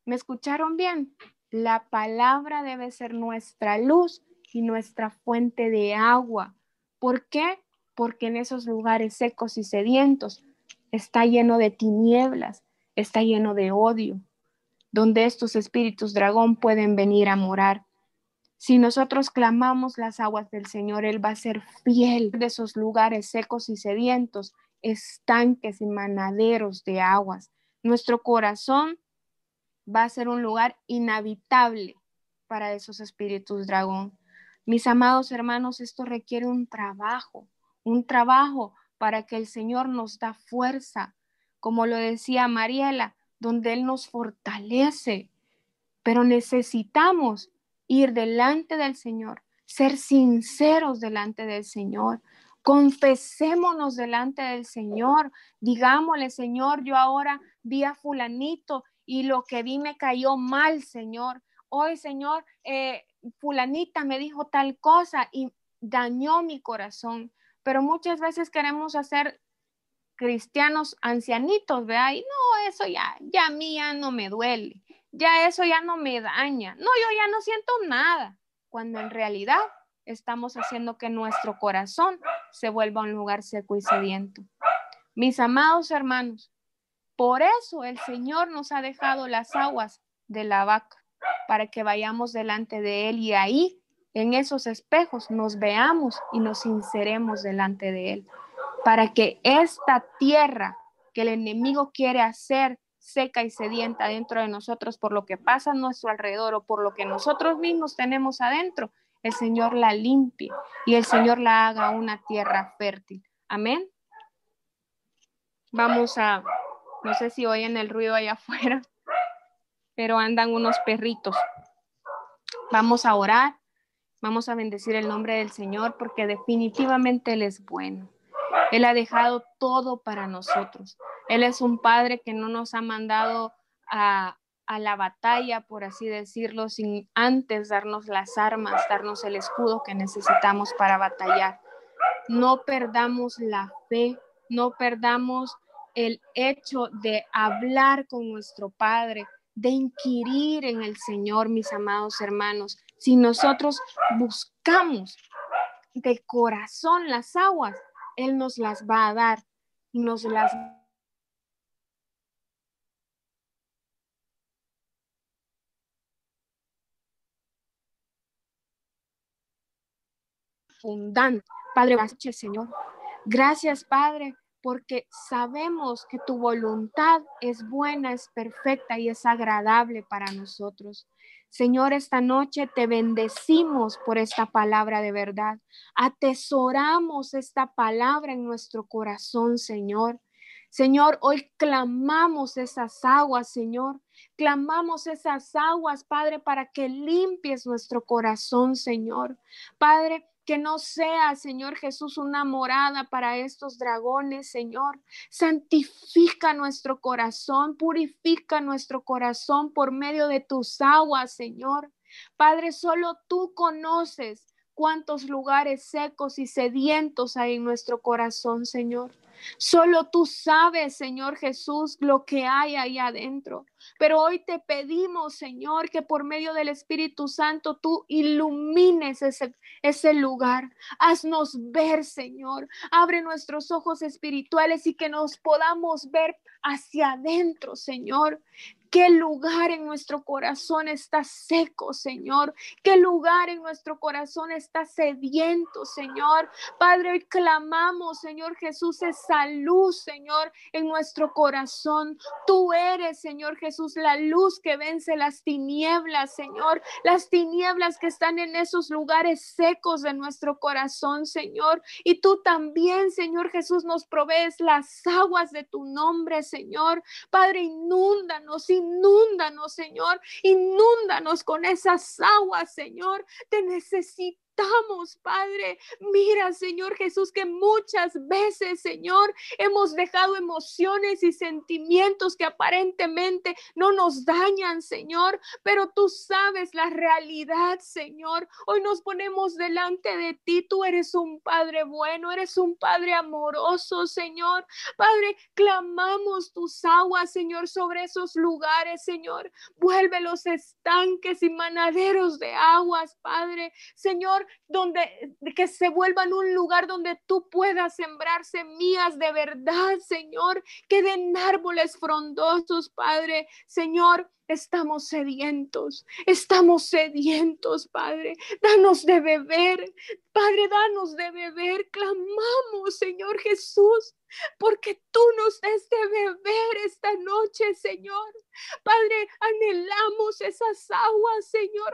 ¿Me escucharon bien? La palabra debe ser nuestra luz y nuestra fuente de agua. ¿Por qué? Porque en esos lugares secos y sedientos está lleno de tinieblas, está lleno de odio, donde estos espíritus dragón pueden venir a morar. Si nosotros clamamos las aguas del Señor, Él va a ser fiel de esos lugares secos y sedientos estanques y manaderos de aguas. Nuestro corazón va a ser un lugar inhabitable para esos espíritus dragón. Mis amados hermanos, esto requiere un trabajo, un trabajo para que el Señor nos da fuerza, como lo decía Mariela, donde Él nos fortalece. Pero necesitamos ir delante del Señor, ser sinceros delante del Señor, Confesémonos delante del Señor. Digámosle, Señor, yo ahora vi a fulanito y lo que vi me cayó mal, Señor. Hoy, Señor, eh, fulanita me dijo tal cosa y dañó mi corazón. Pero muchas veces queremos hacer cristianos ancianitos, vea, y no, eso ya, ya a mí ya no me duele, ya eso ya no me daña, no, yo ya no siento nada, cuando en realidad estamos haciendo que nuestro corazón se vuelva un lugar seco y sediento. Mis amados hermanos, por eso el Señor nos ha dejado las aguas de la vaca, para que vayamos delante de Él y ahí, en esos espejos, nos veamos y nos inseremos delante de Él, para que esta tierra que el enemigo quiere hacer seca y sedienta dentro de nosotros por lo que pasa a nuestro alrededor o por lo que nosotros mismos tenemos adentro, el Señor la limpie y el Señor la haga una tierra fértil. Amén. Vamos a, no sé si oyen el ruido allá afuera, pero andan unos perritos. Vamos a orar, vamos a bendecir el nombre del Señor porque definitivamente Él es bueno. Él ha dejado todo para nosotros. Él es un Padre que no nos ha mandado a, a la batalla, por así decirlo, sin antes darnos las armas, darnos el escudo que necesitamos para batallar. No perdamos la fe, no perdamos el hecho de hablar con nuestro Padre, de inquirir en el Señor, mis amados hermanos. Si nosotros buscamos de corazón las aguas, Él nos las va a dar, nos las va Padre, Señor. Gracias, Padre, porque sabemos que tu voluntad es buena, es perfecta y es agradable para nosotros. Señor, esta noche te bendecimos por esta palabra de verdad. Atesoramos esta palabra en nuestro corazón, Señor. Señor, hoy clamamos esas aguas, Señor. Clamamos esas aguas, Padre, para que limpies nuestro corazón, Señor. Padre, que no sea, Señor Jesús, una morada para estos dragones, Señor. Santifica nuestro corazón, purifica nuestro corazón por medio de tus aguas, Señor. Padre, solo tú conoces cuántos lugares secos y sedientos hay en nuestro corazón, Señor. Solo tú sabes, Señor Jesús, lo que hay ahí adentro. Pero hoy te pedimos, Señor, que por medio del Espíritu Santo tú ilumines ese, ese lugar. Haznos ver, Señor. Abre nuestros ojos espirituales y que nos podamos ver hacia adentro, Señor. ¿Qué lugar en nuestro corazón está seco, Señor? ¿Qué lugar en nuestro corazón está sediento, Señor? Padre, hoy clamamos, Señor Jesús, esa luz, Señor, en nuestro corazón. Tú eres, Señor Jesús, la luz que vence las tinieblas, Señor. Las tinieblas que están en esos lugares secos de nuestro corazón, Señor. Y tú también, Señor Jesús, nos provees las aguas de tu nombre, Señor. Padre, inúndanos, Inúndanos, Señor. Inúndanos con esas aguas, Señor. Te necesitamos Padre. Mira, Señor Jesús, que muchas veces, Señor, hemos dejado emociones y sentimientos que aparentemente no nos dañan, Señor, pero tú sabes la realidad, Señor. Hoy nos ponemos delante de ti. Tú eres un Padre bueno, eres un Padre amoroso, Señor. Padre, clamamos tus aguas, Señor, sobre esos lugares, Señor. Vuelve los estanques y manaderos de aguas, Padre. Señor, donde, que se vuelvan un lugar donde tú puedas sembrar semillas de verdad, Señor, que den árboles frondosos, Padre, Señor. Estamos sedientos, estamos sedientos, Padre. Danos de beber, Padre, danos de beber. Clamamos, Señor Jesús, porque tú nos des de beber esta noche, Señor. Padre, anhelamos esas aguas, Señor.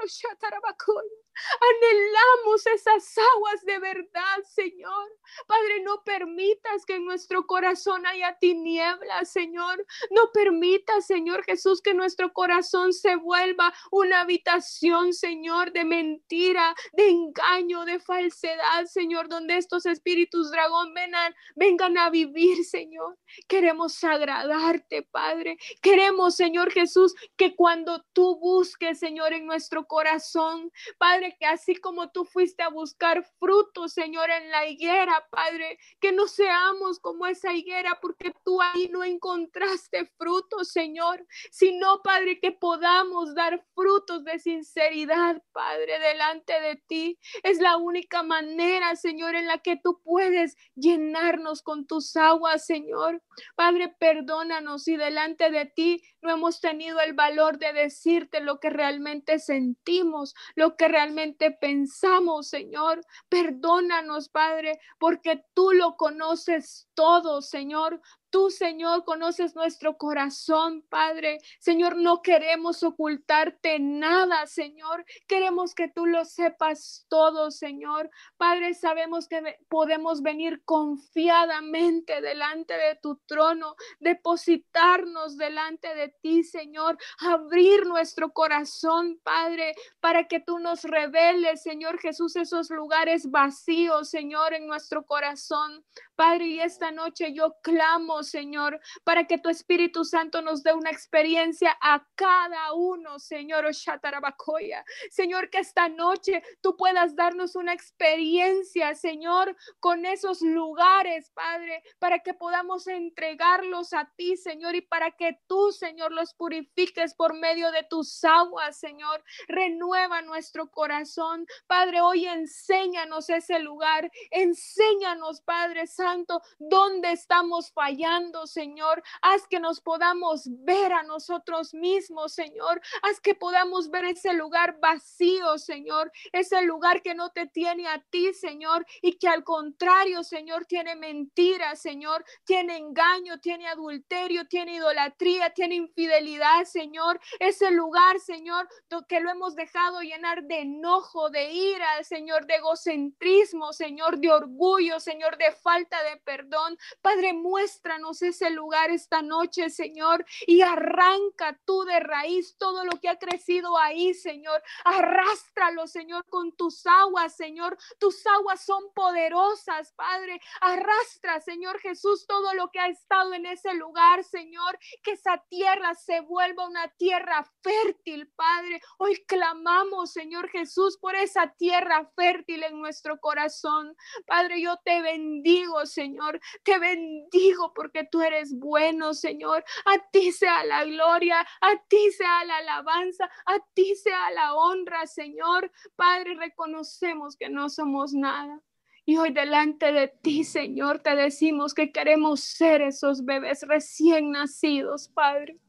Anhelamos esas aguas de verdad, Señor. Padre, no permitas que en nuestro corazón haya tinieblas, Señor. No permitas, Señor Jesús, que nuestro corazón se vuelva una habitación, Señor, de mentira, de engaño, de falsedad, Señor, donde estos espíritus dragón vengan, vengan a vivir, Señor. Queremos agradarte, Padre. Queremos, Señor Jesús, que cuando tú busques, Señor, en nuestro corazón, Padre, que así como tú fuiste a buscar frutos, Señor, en la higuera, Padre, que no seamos como esa higuera, porque tú ahí no encontraste frutos, Señor, sino, Padre, que podamos dar frutos de sinceridad, Padre, delante de ti. Es la única manera, Señor, en la que tú puedes llenarnos con tus aguas, Señor. Padre, perdónanos si delante de ti no hemos tenido el valor de decirte lo que realmente sentimos, lo que realmente pensamos, Señor. Perdónanos, Padre, porque tú lo conoces todo, Señor. Tú, Señor, conoces nuestro corazón, Padre. Señor, no queremos ocultarte nada, Señor. Queremos que tú lo sepas todo, Señor. Padre, sabemos que podemos venir confiadamente delante de tu trono, depositarnos delante de ti, Señor. Abrir nuestro corazón, Padre, para que tú nos reveles, Señor Jesús, esos lugares vacíos, Señor, en nuestro corazón. Padre, y esta noche yo clamo Señor, para que tu Espíritu Santo nos dé una experiencia a cada uno, Señor Oshatarabacoya. Oh, Señor, que esta noche tú puedas darnos una experiencia, Señor, con esos lugares, Padre, para que podamos entregarlos a ti, Señor, y para que tú, Señor, los purifiques por medio de tus aguas, Señor. Renueva nuestro corazón, Padre, hoy enséñanos ese lugar, enséñanos, Padre Santo, dónde estamos fallando Señor. Haz que nos podamos ver a nosotros mismos, Señor. Haz que podamos ver ese lugar vacío, Señor. Ese lugar que no te tiene a ti, Señor. Y que al contrario, Señor, tiene mentiras, Señor. Tiene engaño, tiene adulterio, tiene idolatría, tiene infidelidad, Señor. Ese lugar, Señor, que lo hemos dejado llenar de enojo, de ira, Señor, de egocentrismo, Señor, de orgullo, Señor, de falta de perdón. Padre, muestra ese lugar esta noche, Señor, y arranca tú de raíz todo lo que ha crecido ahí, Señor. Arrástralo, Señor, con tus aguas, Señor. Tus aguas son poderosas, Padre. Arrastra, Señor Jesús, todo lo que ha estado en ese lugar, Señor. Que esa tierra se vuelva una tierra fértil, Padre. Hoy clamamos, Señor Jesús, por esa tierra fértil en nuestro corazón. Padre, yo te bendigo, Señor. Te bendigo por porque tú eres bueno, Señor. A ti sea la gloria, a ti sea la alabanza, a ti sea la honra, Señor. Padre, reconocemos que no somos nada. Y hoy delante de ti, Señor, te decimos que queremos ser esos bebés recién nacidos, Padre.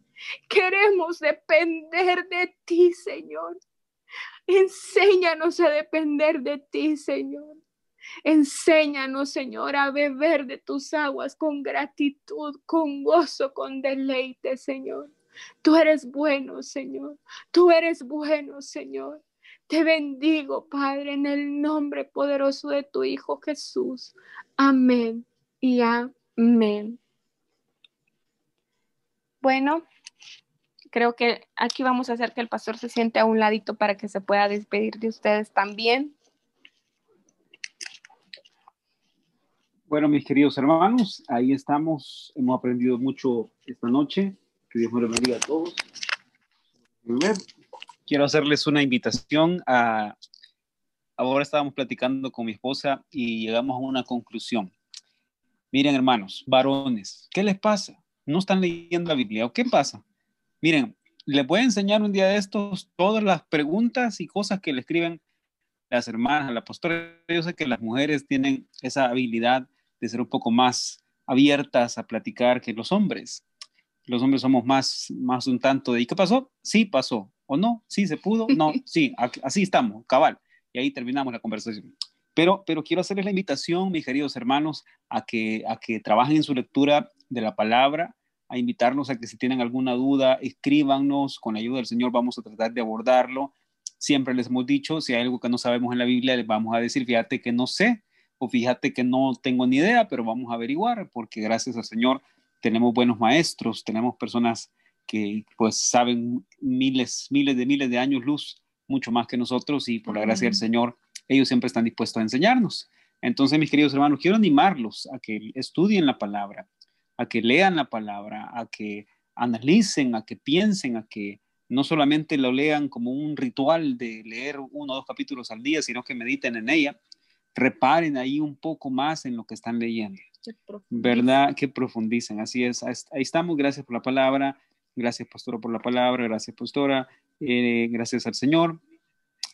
Queremos depender de ti, Señor. Enséñanos a depender de ti, Señor. Enséñanos, Señor, a beber de tus aguas con gratitud, con gozo, con deleite, Señor. Tú eres bueno, Señor. Tú eres bueno, Señor. Te bendigo, Padre, en el nombre poderoso de tu Hijo Jesús. Amén y amén. Bueno, creo que aquí vamos a hacer que el pastor se siente a un ladito para que se pueda despedir de ustedes también. Bueno, mis queridos hermanos, ahí estamos. Hemos aprendido mucho esta noche. Que Dios me bendiga a todos. Quiero hacerles una invitación a... Ahora estábamos platicando con mi esposa y llegamos a una conclusión. Miren, hermanos, varones, ¿qué les pasa? No están leyendo la Biblia. ¿O qué pasa? Miren, les voy a enseñar un día de estos todas las preguntas y cosas que le escriben las hermanas, la pastora. Yo sé que las mujeres tienen esa habilidad de ser un poco más abiertas a platicar que los hombres. Los hombres somos más, más un tanto de, ¿y qué pasó? Sí, pasó. ¿O no? Sí, se pudo. No, sí, así estamos, cabal. Y ahí terminamos la conversación. Pero, pero quiero hacerles la invitación, mis queridos hermanos, a que, a que trabajen en su lectura de la palabra, a invitarnos a que si tienen alguna duda, escríbanos, con la ayuda del Señor vamos a tratar de abordarlo. Siempre les hemos dicho, si hay algo que no sabemos en la Biblia, les vamos a decir, fíjate que no sé, o pues fíjate que no tengo ni idea, pero vamos a averiguar, porque gracias al Señor tenemos buenos maestros, tenemos personas que pues saben miles, miles de miles de años luz, mucho más que nosotros, y por la gracia del Señor, ellos siempre están dispuestos a enseñarnos. Entonces, mis queridos hermanos, quiero animarlos a que estudien la palabra, a que lean la palabra, a que analicen, a que piensen, a que no solamente lo lean como un ritual de leer uno o dos capítulos al día, sino que mediten en ella, reparen ahí un poco más en lo que están leyendo. ¿Verdad? Que profundicen. Así es. Ahí estamos. Gracias por la palabra. Gracias, pastora, por la palabra. Gracias, pastora. Eh, gracias al Señor.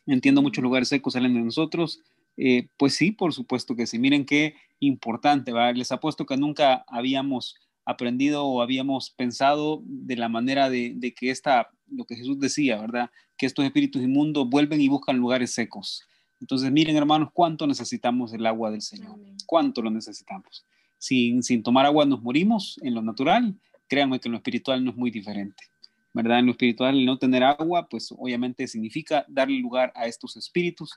Entiendo muchos lugares secos salen de nosotros. Eh, pues sí, por supuesto que sí. Miren qué importante, Les apuesto que nunca habíamos aprendido o habíamos pensado de la manera de, de que esta, lo que Jesús decía, ¿verdad? Que estos espíritus inmundos vuelven y buscan lugares secos. Entonces, miren hermanos, cuánto necesitamos el agua del Señor, cuánto lo necesitamos. Sin, sin tomar agua nos morimos en lo natural, créanme que en lo espiritual no es muy diferente. ¿Verdad? En lo espiritual, no tener agua, pues obviamente significa darle lugar a estos espíritus.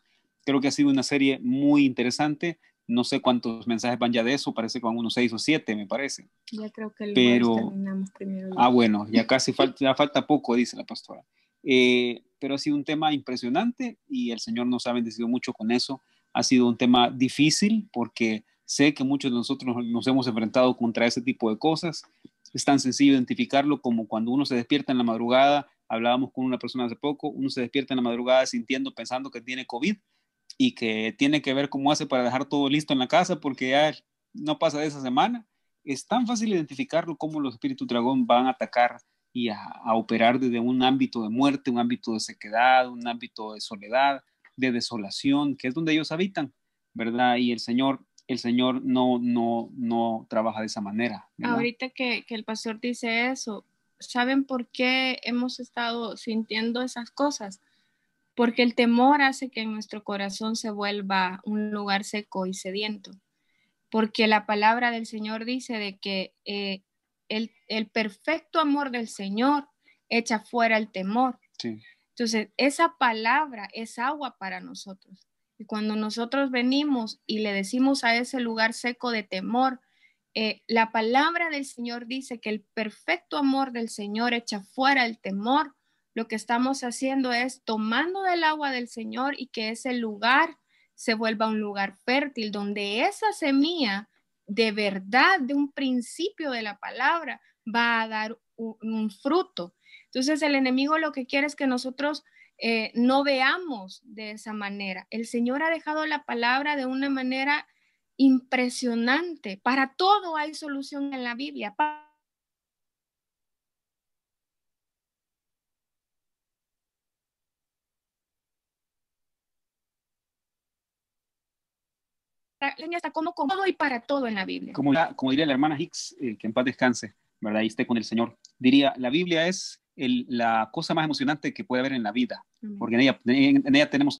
Creo que ha sido una serie muy interesante. No sé cuántos mensajes van ya de eso, parece que van unos seis o siete, me parece. Ya creo que Pero, terminamos primero. Ah, bueno, ya casi falta, falta poco, dice la pastora. Eh, pero ha sido un tema impresionante y el Señor nos ha bendecido mucho con eso. Ha sido un tema difícil porque sé que muchos de nosotros nos hemos enfrentado contra ese tipo de cosas. Es tan sencillo identificarlo como cuando uno se despierta en la madrugada, hablábamos con una persona hace poco, uno se despierta en la madrugada sintiendo, pensando que tiene COVID y que tiene que ver cómo hace para dejar todo listo en la casa porque ya no pasa de esa semana. Es tan fácil identificarlo como los espíritus dragón van a atacar y a, operar desde un ámbito de muerte, un ámbito de sequedad, un ámbito de soledad, de desolación, que es donde ellos habitan, ¿verdad? Y el Señor, el Señor no, no, no trabaja de esa manera. Ahorita que, que el pastor dice eso, ¿saben por qué hemos estado sintiendo esas cosas? Porque el temor hace que nuestro corazón se vuelva un lugar seco y sediento. Porque la palabra del Señor dice de que eh, el, perfecto amor del Señor echa fuera el temor. Entonces, esa palabra es agua para nosotros. Y cuando nosotros venimos y le decimos a ese lugar seco de temor, eh, la palabra del Señor dice que el perfecto amor del Señor echa fuera el temor. Lo que estamos haciendo es tomando del agua del Señor y que ese lugar se vuelva un lugar fértil, donde esa semilla de verdad, de un principio de la palabra, va a dar un, fruto. Entonces el enemigo lo que quiere es que nosotros eh, no veamos de esa manera. El Señor ha dejado la palabra de una manera impresionante. Para todo hay solución en la Biblia. Para la línea está como con todo y para todo en la Biblia. Como, como diría la hermana Hicks, eh, que en paz descanse, ¿verdad? Y esté con el Señor. Diría, la Biblia es la cosa más emocionante que puede haber en la vida, porque en ella, en ella tenemos